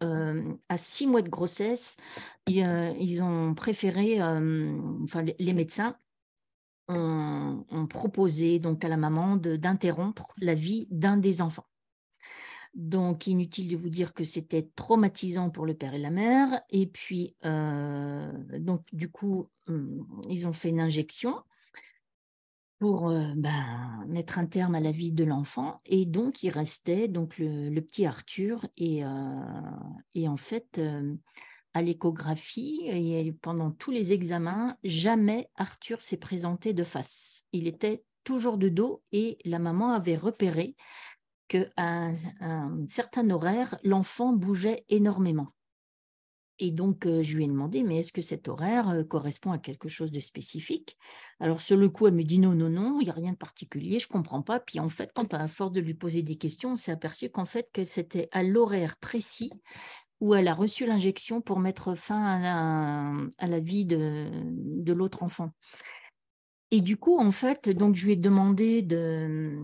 à six mois de grossesse, ils, ont préféré, enfin, les médecins ont, proposait proposé donc à la maman d'interrompre la vie d'un des enfants. Donc, inutile de vous dire que c'était traumatisant pour le père et la mère. Et puis, euh, donc, du coup, hmm, ils ont fait une injection pour euh, ben, mettre un terme à la vie de l'enfant. Et donc, il restait donc, le, petit Arthur. Et, euh, et en fait, à l'échographie et pendant tous les examens, jamais Arthur s'est présenté de face. Il était toujours de dos et la maman avait repéré qu'à un, un certain horaire, l'enfant bougeait énormément. Et donc, euh, je lui ai demandé, mais est-ce que cet horaire euh, correspond à quelque chose de spécifique Alors, sur le coup, elle me dit, non, non, non, il n'y a rien de particulier, je ne comprends pas. Puis, en fait, quand, à force de lui poser des questions, on s'est aperçu qu'en fait, c'était à l'horaire précis où elle a reçu l'injection pour mettre fin à la, vie de, l'autre enfant. Et du coup, en fait, donc je lui ai demandé de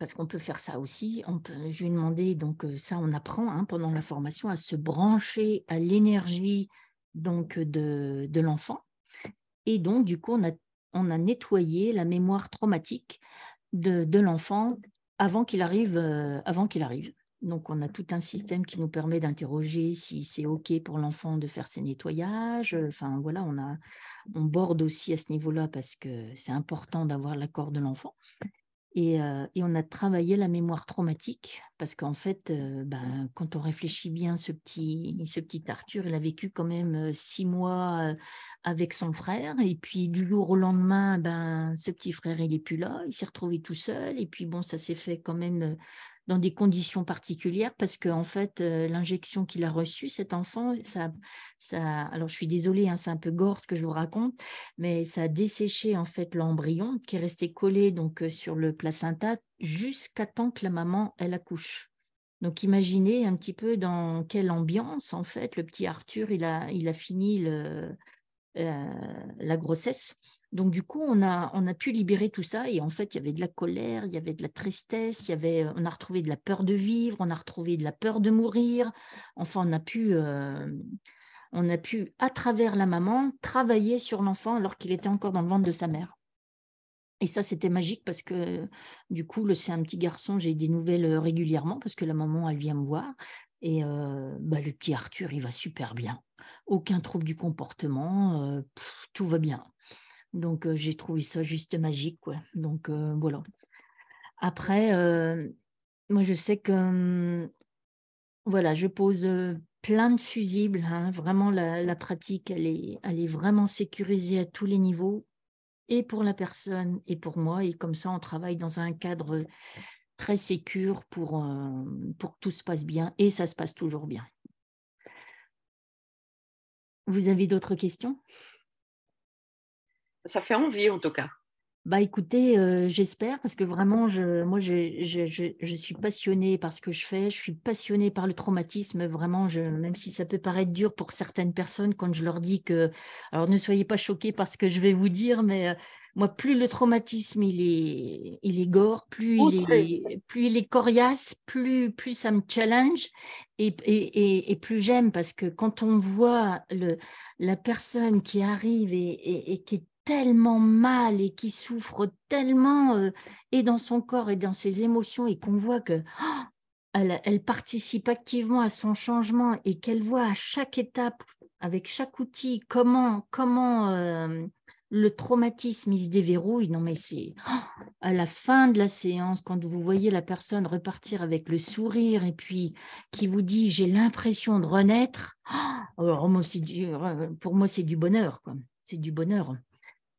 parce qu'on peut faire ça aussi. On peut, je lui ai demandé, donc euh, ça on apprend hein, pendant la formation à se brancher à l'énergie donc de, l'enfant. Et donc du coup on a, nettoyé la mémoire traumatique de, l'enfant avant qu'il arrive, euh, avant qu'il arrive. Donc, on a tout un système qui nous permet d'interroger si c'est OK pour l'enfant de faire ses nettoyages. Enfin, voilà, on, a, on borde aussi à ce niveau-là parce que c'est important d'avoir l'accord de l'enfant. Et, euh, on a travaillé la mémoire traumatique parce qu'en fait, euh, bah, quand on réfléchit bien, ce petit, ce petit Arthur, il a vécu quand même euh, six mois avec son frère. Et puis du jour au lendemain, ben, ce petit frère, il n'est plus là. Il s'est retrouvé tout seul. Et puis bon, ça s'est fait quand même dans des conditions particulières parce que en fait euh, l'injection qu'il a reçue cet enfant ça ça alors je suis désolée hein, c'est un peu gore ce que je vous raconte mais ça a desséché en fait l'embryon qui est resté collé donc euh, sur le placenta jusqu'à temps que la maman elle accouche donc imaginez un petit peu dans quelle ambiance en fait le petit Arthur il a il a fini euh, la grossesse donc du coup, on a, pu libérer tout ça et en fait, il y avait de la colère, il y avait de la tristesse, il y avait, euh, on a retrouvé de la peur de vivre, on a retrouvé de la peur de mourir. Enfin, on a pu, euh, on a pu à travers la maman travailler sur l'enfant alors qu'il était encore dans le ventre de sa mère. Et ça, c'était magique parce que du coup, c'est un petit garçon, j'ai des nouvelles euh, régulièrement parce que la maman, elle vient me voir. Et bah, le petit Arthur, il va super bien. Aucun trouble du comportement, tout va bien. Donc euh, j'ai trouvé ça juste magique. Quoi. Donc euh, voilà. Après, euh, moi je sais que hum, voilà, je pose plein de fusibles. Hein. Vraiment, la, pratique, elle est, elle est vraiment sécurisée à tous les niveaux, et pour la personne et pour moi. Et comme ça, on travaille dans un cadre très sécur pour, pour que tout se passe bien. Et ça se passe toujours bien. Vous avez d'autres questions ça fait envie en tout cas. Bah écoutez, euh, j'espère parce que vraiment, je, moi, je, je, je, suis passionnée par ce que je fais. Je suis passionnée par le traumatisme. Vraiment, même si ça peut paraître dur pour certaines personnes quand je leur dis que, alors ne soyez pas choqués par ce que je vais vous dire, mais euh, moi, plus le traumatisme il est, il est gore, plus il est, plus il est coriace, plus, plus ça me challenge et, et, et, plus j'aime parce que quand on voit le, la personne qui arrive et, et qui est tellement mal et qui souffre tellement euh, et dans son corps et dans ses émotions et qu'on voit que oh, elle, elle, participe activement à son changement et qu'elle voit à chaque étape avec chaque outil comment comment euh, le traumatisme se déverrouille non mais c'est oh, à la fin de la séance quand vous voyez la personne repartir avec le sourire et puis qui vous dit j'ai l'impression de renaître alors oh, euh, pour moi c'est du bonheur quoi c'est du bonheur.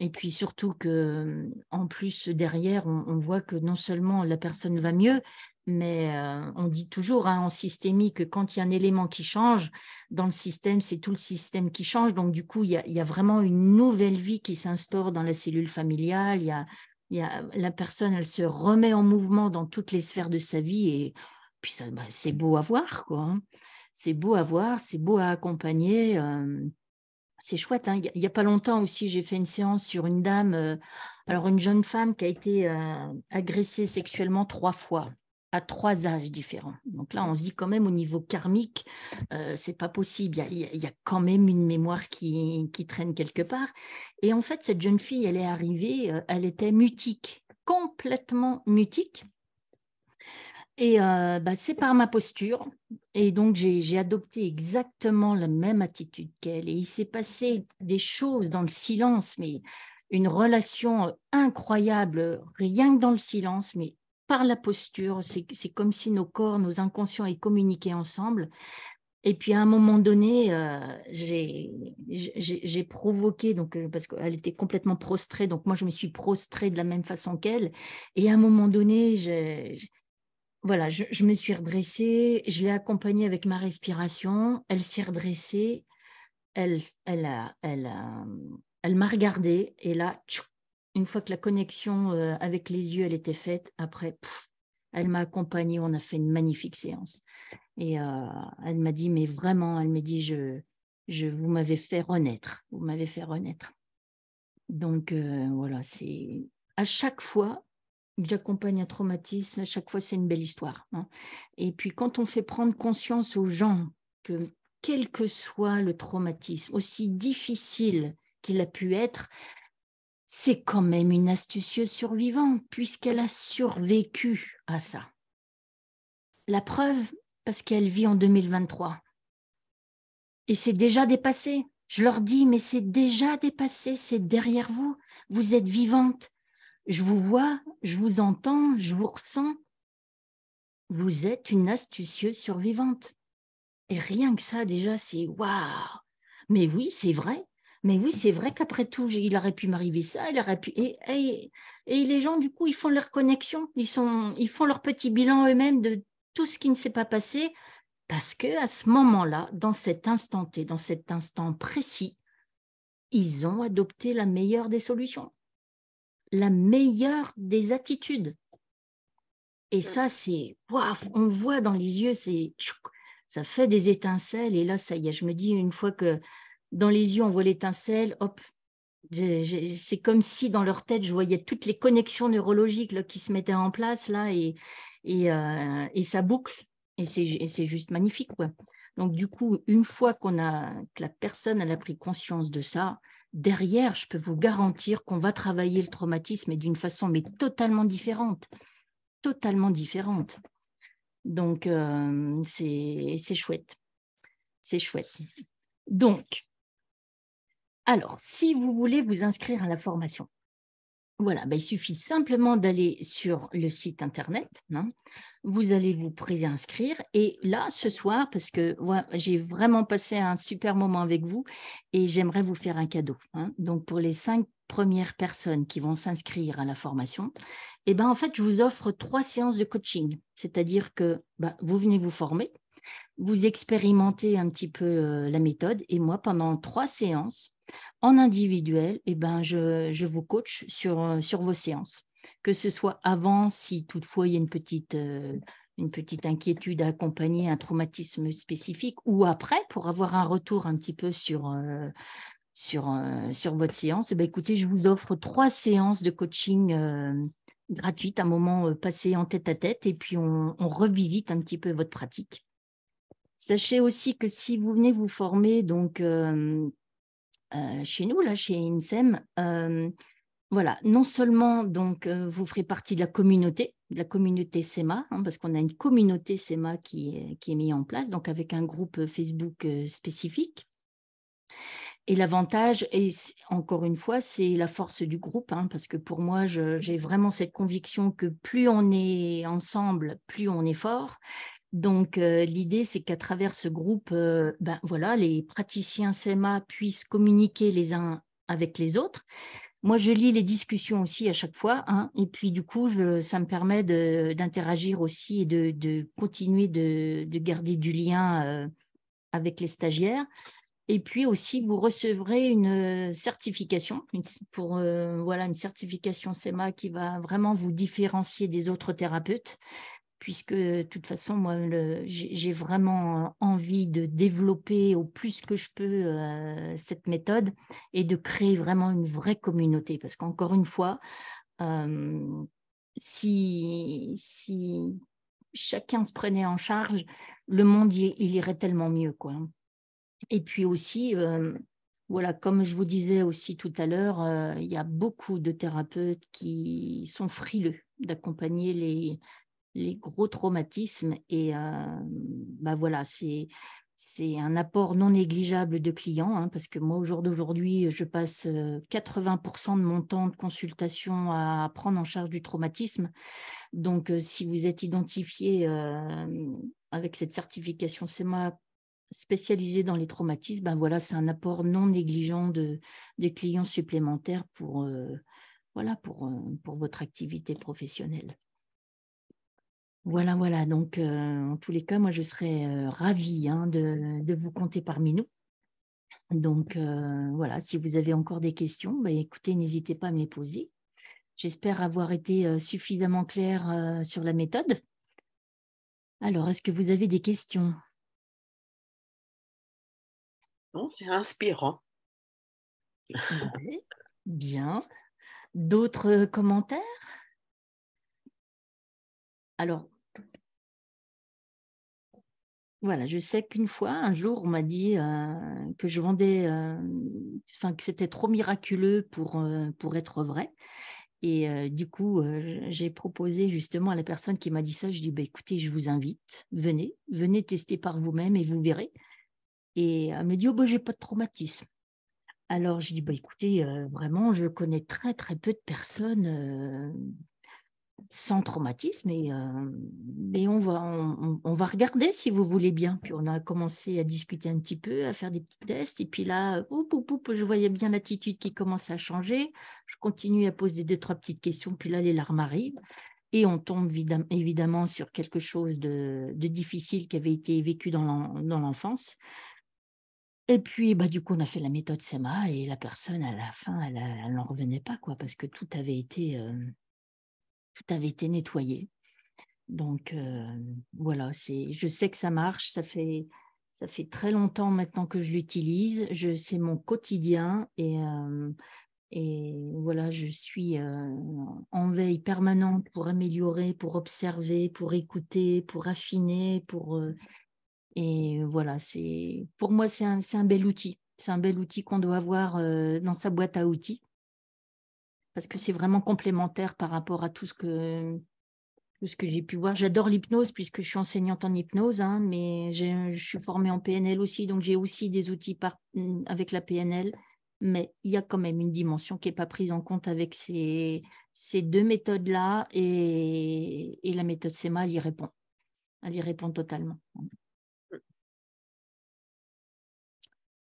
Et puis surtout que, mmh, en plus, derrière, on, voit que non seulement la personne va mieux, mais euh, on dit toujours hein, en systémie que quand il y a un élément qui change, dans le système, c'est tout le système qui change. Donc, du coup, il y a, vraiment une nouvelle vie qui s'instaure dans la cellule familiale. Il y, a, il y a, la personne, elle se remet en mouvement dans toutes les sphères de sa vie. Et puis, bah, c'est beau à voir, quoi. Hein. C'est beau à voir, c'est beau à accompagner. Euh, c'est chouette. Hein. Il n'y a pas longtemps aussi, j'ai fait une séance sur une dame, euh, alors une jeune femme qui a été euh, agressée sexuellement trois fois à trois âges différents. Donc là, on se dit quand même au niveau karmique, euh, c'est pas possible. Il y, a, quand même une mémoire qui, qui, traîne quelque part. Et en fait, cette jeune fille, elle est arrivée, elle était mutique, complètement mutique. Et euh, bah, c'est par ma posture. Et donc, j'ai adopté exactement la même attitude qu'elle. Et il s'est passé des choses dans le silence, mais une relation euh, incroyable, rien que dans le silence, mais par la posture. C'est comme si nos corps, nos inconscients, y communiquaient ensemble. Et puis à un moment donné, euh, j'ai provoqué, donc, euh, parce qu'elle était complètement prostrée, donc moi je me suis prostrée de la même façon qu'elle. Et à un moment donné, j'ai voilà, je, me suis redressée, je l'ai accompagnée avec ma respiration, elle s'est redressée, elle, a, elle, m'a regardée et là, une fois que la connexion euh, avec les yeux, elle était faite, après, elle m'a accompagnée, on a fait une magnifique séance. Et euh, elle m'a dit, mais vraiment, elle m'a dit, je, vous m'avez fait renaître, vous m'avez fait renaître. Donc euh, voilà, c'est à chaque fois, j'accompagne un traumatisme, à chaque fois c'est une belle histoire. Hein. Et puis quand on fait prendre conscience aux gens que quel que soit le traumatisme, aussi difficile qu'il a pu être, c'est quand même une astucieuse survivante puisqu'elle a survécu à ça. La preuve, parce qu'elle vit en 2023. Et c'est déjà dépassé. Je leur dis, mais c'est déjà dépassé, c'est derrière vous. Vous êtes vivante, je vous vois, je vous entends, je vous ressens. Vous êtes une astucieuse survivante. Et rien que ça, déjà, c'est waouh! Mais oui, c'est vrai. Mais oui, c'est vrai qu'après tout, il aurait pu m'arriver ça, il aurait pu. Et, les gens, du coup, ils font leur connexion, ils, font leur petit bilan eux-mêmes de tout ce qui ne s'est pas passé, parce que à ce moment-là, dans cet instant T, dans cet instant précis, ils ont adopté la meilleure des solutions la meilleure des attitudes. Et mm. ça, c'est, waouh, on voit dans les yeux, c'est, ça fait des étincelles. Et là, ça y est, je me dis, une fois que dans les yeux, on voit l'étincelle, hop, c'est comme si dans leur tête, je voyais toutes les connexions neurologiques qui se mettaient en place, là, et, euh, ça boucle. Et c'est juste magnifique, Donc, du coup, une fois qu'on a, que la personne elle a pris conscience de ça, derrière, je peux vous garantir qu'on va travailler le traumatisme d'une façon mais totalement différente, totalement différente. Donc euh, c'est chouette, c'est chouette. Donc, alors si vous voulez vous inscrire à la formation, voilà, ben, il suffit simplement d'aller sur le site internet. Hein. Vous allez vous préinscrire. Et là, ce soir, parce que j'ai vraiment passé un super moment avec vous et j'aimerais vous faire un cadeau. Hein. Donc, pour les cinq premières personnes qui vont s'inscrire à la formation, eh ben, en fait, je vous offre trois séances de coaching. C'est-à-dire que ben, vous venez vous former, vous expérimentez un petit peu euh, la méthode et moi, pendant trois séances, en individuel, et eh ben, je, je, vous coach sur, euh, sur vos séances, que ce soit avant, si toutefois il y a une petite, euh, une petite inquiétude à accompagner un traumatisme spécifique, ou après, pour avoir un retour un petit peu sur, euh, sur, sur votre séance. et eh ben, écoutez, je vous offre trois séances de coaching gratuite, un moment passé en tête à tête, et puis on, revisite un petit peu votre pratique. Sachez aussi que si vous venez vous former donc euh, chez nous, là, chez INSEM, euh, voilà, non seulement donc euh, vous ferez partie de la communauté, de la communauté SEMA, hein, parce qu'on a une communauté SEMA qui, est mise en place, donc avec un groupe Facebook spécifique. Et l'avantage, encore une fois, c'est la force du groupe, hein, parce que pour moi, j'ai vraiment cette conviction que plus on est ensemble, plus on est fort. Donc euh, l'idée, c'est qu'à travers ce groupe, euh, ben, voilà, les praticiens SEMA puissent communiquer les uns avec les autres. Moi, je lis les discussions aussi à chaque fois, hein, et puis du coup, ça me permet d'interagir aussi et de, continuer de, garder du lien euh, avec les stagiaires. Et puis aussi, vous recevrez une certification pour voilà une certification Sema qui va vraiment vous différencier des autres thérapeutes puisque de toute façon, moi, j'ai vraiment envie de développer au plus que je peux cette méthode et de créer vraiment une vraie communauté. Parce qu'encore une fois, si, chacun se prenait en charge, le monde, il, irait tellement mieux. Quoi. Et puis aussi, voilà, comme je vous disais aussi tout à l'heure, il y a beaucoup de thérapeutes qui sont frileux d'accompagner les, les gros traumatismes. Et euh, bah, voilà, c'est un apport non négligeable de clients, hein, parce que moi, au jour d'aujourd'hui, je passe 80% euh, de mon temps de consultation à prendre en charge du traumatisme. Donc, euh, si vous êtes identifié avec cette certification SEMA spécialisée dans les traumatismes, ben voilà, c'est un apport non négligeant de, clients supplémentaires pour, voilà, pour votre activité professionnelle. Voilà, voilà. Donc, euh, en tous les cas, moi, je serais euh, ravie hein, de, vous compter parmi nous. Donc, euh, voilà, si vous avez encore des questions, bah, écoutez, n'hésitez pas à me les poser. J'espère avoir été suffisamment clair sur la méthode. Alors, est-ce que vous avez des questions Non, c'est inspirant. bien. D'autres commentaires alors, voilà, je sais qu'une fois, un jour, on m'a dit euh, que je vendais, euh, enfin que c'était trop miraculeux pour, euh, pour être vrai. Et du coup, j'ai proposé justement à la personne qui m'a dit ça, je dis bah, écoutez, je vous invite, venez, venez tester par vous-même et vous verrez. Et elle me dit oh bah, j'ai pas de traumatisme. Alors je dis bah écoutez, vraiment, je connais très très peu de personnes sans traumatisme. Euh, mais on, va, on, va regarder si vous voulez bien. Puis on a commencé à discuter un petit peu, à faire des petits tests. Et puis là, je voyais bien l'attitude qui commence à changer. Je continue à poser deux, trois petites questions. Puis là, les larmes arrivent. Et on tombe évidemment sur quelque chose de, difficile qui avait été vécu dans l'enfance. Et puis, bah, du coup, on a fait la méthode SEMA et la personne, à la fin, elle n'en revenait pas, quoi, parce que tout avait été euh, tout avait été nettoyé. Donc euh, voilà, c'est, je sais que ça marche, ça fait, ça fait très longtemps maintenant que je l'utilise, je, c'est mon quotidien et, euh, et voilà, je suis euh, en veille permanente pour améliorer, pour observer, pour écouter, pour affiner, pour... et voilà, c'est, pour moi, c'est un, c'est un bel outil. C'est un bel outil qu'on doit avoir dans sa boîte à outils parce que c'est vraiment complémentaire par rapport à tout ce que, que j'ai pu voir. J'adore l'hypnose puisque je suis enseignante en hypnose, hein, mais je suis formée en PNL aussi, donc j'ai aussi des outils mm, avec la PNL. Mais il y a quand même une dimension qui n'est pas prise en compte avec ces, deux méthodes-là et, et, la méthode SEMA, elle y répond. Elle y répond totalement.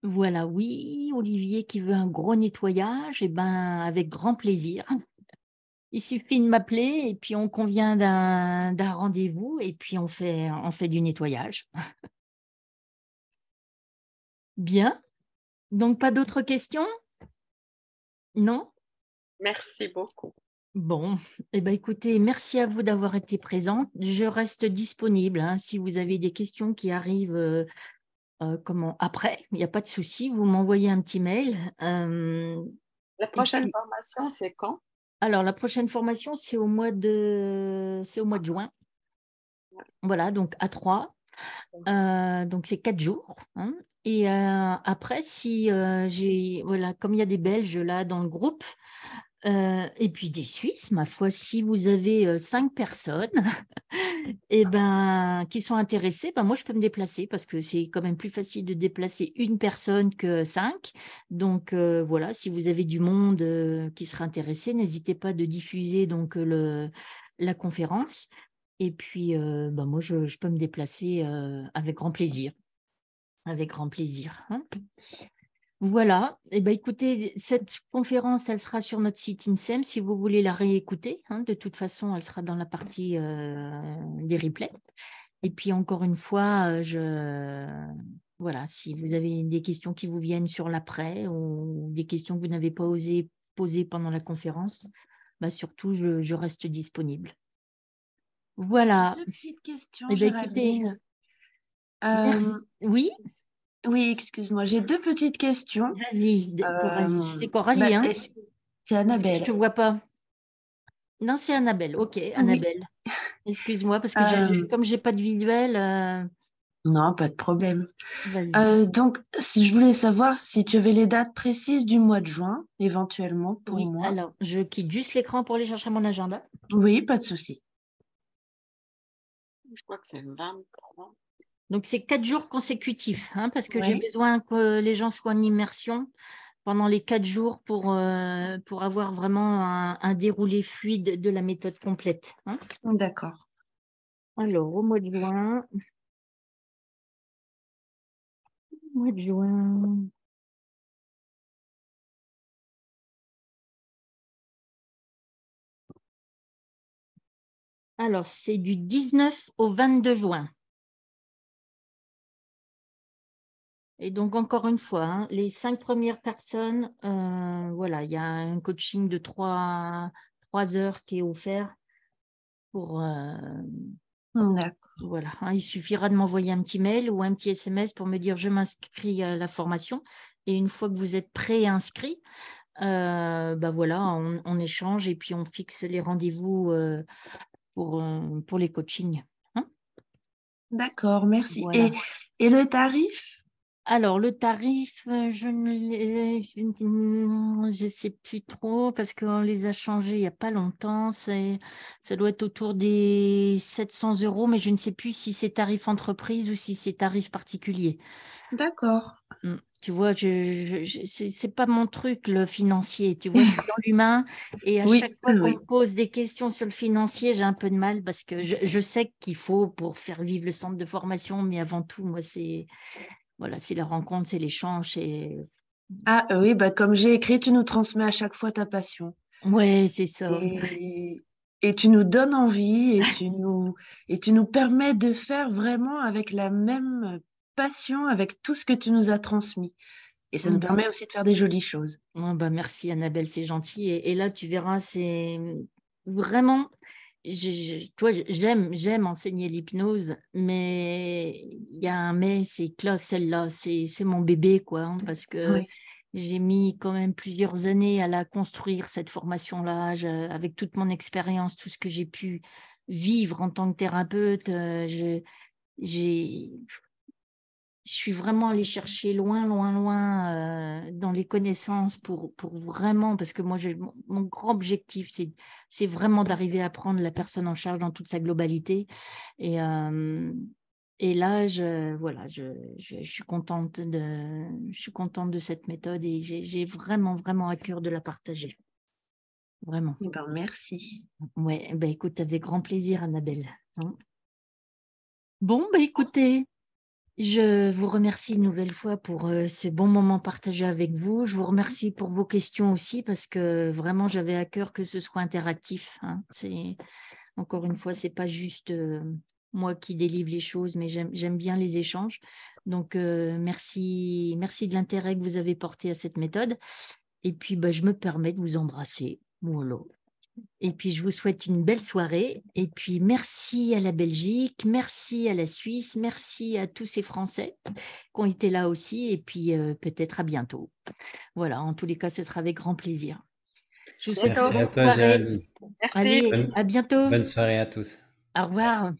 Voilà, oui, Olivier qui veut un gros nettoyage, et eh ben avec grand plaisir. *laughs* Il suffit de m'appeler et puis on convient d'un rendez-vous et puis on fait, fait du nettoyage. *laughs* Bien. Donc, pas d'autres questions Non Merci beaucoup. Bon, eh ben, écoutez, merci à vous d'avoir été présente. Je reste disponible hein, si vous avez des questions qui arrivent. Euh, euh, comment après, il n'y a pas de souci, vous m'envoyez un petit mail. la prochaine formation, c'est quand Alors, la prochaine formation, c'est au mois de, c'est au mois de juin. Voilà, donc à 3. Euh, donc c'est 4 jours. Hein. Et euh, après, si j'ai voilà, comme il y a des Belges là dans le groupe, euh, et puis des Suisses, ma foi, si vous avez cinq personnes *laughs* et eh ah. ben, qui sont intéressées, ben moi je peux me déplacer parce que c'est quand même plus facile de déplacer une personne que cinq. Donc voilà, si vous avez du monde qui sera intéressé, n'hésitez pas de diffuser donc le, la conférence. Et puis ben moi je, peux me déplacer avec grand plaisir. Avec grand plaisir. Hein. Voilà. Eh ben, écoutez, cette conférence, elle sera sur notre site INSEM si vous voulez la réécouter. Hein. de toute façon, elle sera dans la partie euh, des replays. Et puis, encore une fois, euh, je... voilà, si vous avez des questions qui vous viennent sur l'après ou des questions que vous n'avez pas osé poser pendant la conférence, bah, surtout, je, reste disponible. Voilà. Deux petites questions, eh ben, euh, Oui oui, excuse-moi, j'ai deux petites questions. Vas-y, c'est euh, Coralie. Bah, hein. C'est Annabelle. Je ne te vois pas. Non, c'est Annabelle. Ok, Annabelle. Excuse-moi, parce que euh. comme comme n'ai pas de visuel. Euh. Non, pas de problème. donc, si je voulais savoir si tu avais les dates précises du mois de juin, éventuellement, pour moi. Alors, je quitte juste l'écran pour aller chercher mon agenda. Oui, pas de souci. Je crois que c'est 23. Donc, c'est quatre jours consécutifs, hein, parce que j'ai besoin que les gens soient en immersion pendant les quatre jours pour, euh, avoir vraiment un, déroulé fluide de la méthode complète. Hein. D'accord. Alors, au mois de juin. Au mois de juin. Alors, c'est du 19 au 22 juin. Et donc, encore une fois, hein, les cinq premières personnes, euh, voilà, il y a un coaching de trois, trois heures qui est offert pour. Euh, mm, voilà, hein. il suffira de m'envoyer un petit mail ou un petit SMS pour me dire je m'inscris à la formation. Et une fois que vous êtes pré-inscrit, euh, bah voilà, on, échange et puis on fixe les rendez-vous pour, pour les coachings. Hein. D'accord, merci. Et, et le tarif alors, le tarif, euh, je ne sais plus trop parce qu'on les a changés il n'y a pas longtemps. Ça doit être autour des 700 euros, mais je ne sais plus si c'est tarif entreprise ou si c'est tarif particulier. D'accord. Hmm. tu vois, je, n'est c'est pas mon truc le financier, tu vois, je suis dans *laughs* l'humain et à chaque fois qu'on me pose des questions sur le financier, j'ai un peu de mal parce que je, je sais qu'il faut pour faire vivre le centre de formation, mais avant tout, moi, c'est voilà, c'est la rencontre, c'est l'échange. Et... Ah euh, oui, bah, comme j'ai écrit, tu nous transmets à chaque fois ta passion. Oui, c'est ça. Et, tu nous donnes envie et tu, nous, et tu nous permets de faire vraiment avec la même passion, avec tout ce que tu nous as transmis. Et ça nous mm-hmm. permet aussi de faire des jolies choses. Ah, bah merci Annabelle, c'est gentil. et là, tu verras, c'est vraiment j'aime j'aime enseigner l'hypnose, mais il y a un mais, c'est que là, celle-là, c'est mon bébé, quoi, hein, parce que j'ai mis quand même plusieurs années à la construire, cette formation-là, avec toute mon expérience, tout ce que j'ai pu vivre en tant que thérapeute. Euh, j'ai je suis vraiment allée chercher loin, loin, loin euh, dans les connaissances pour, pour vraiment, parce que moi, mon, grand objectif, c'est vraiment d'arriver à prendre la personne en charge dans toute sa globalité. Et, euh, et là, je, voilà, je, je, suis contente de, je suis contente de cette méthode et j'ai vraiment, vraiment à cœur de la partager. Vraiment. Eh ben, merci. Ouais, eh ben, écoute, avec grand plaisir, Annabelle. Hein. Bon, ben, écoutez, je vous remercie une nouvelle fois pour euh, ce bon moment partagé avec vous. Je vous remercie pour vos questions aussi parce que vraiment j'avais à cœur que ce soit interactif. Hein. C'est encore une fois, c'est pas juste euh, moi qui délivre les choses, mais j'aime bien les échanges. Donc euh, merci, merci de l'intérêt que vous avez porté à cette méthode. Et puis bah, je me permets de vous embrasser. Voilà. Et puis, je vous souhaite une belle soirée. Et puis, merci à la Belgique, merci à la Suisse, merci à tous ces Français qui ont été là aussi. Et puis, euh, peut-être à bientôt. Voilà, en tous les cas, ce sera avec grand plaisir. Je vous souhaite merci à toi, Merci. à bientôt. Bonne soirée à tous. Au revoir.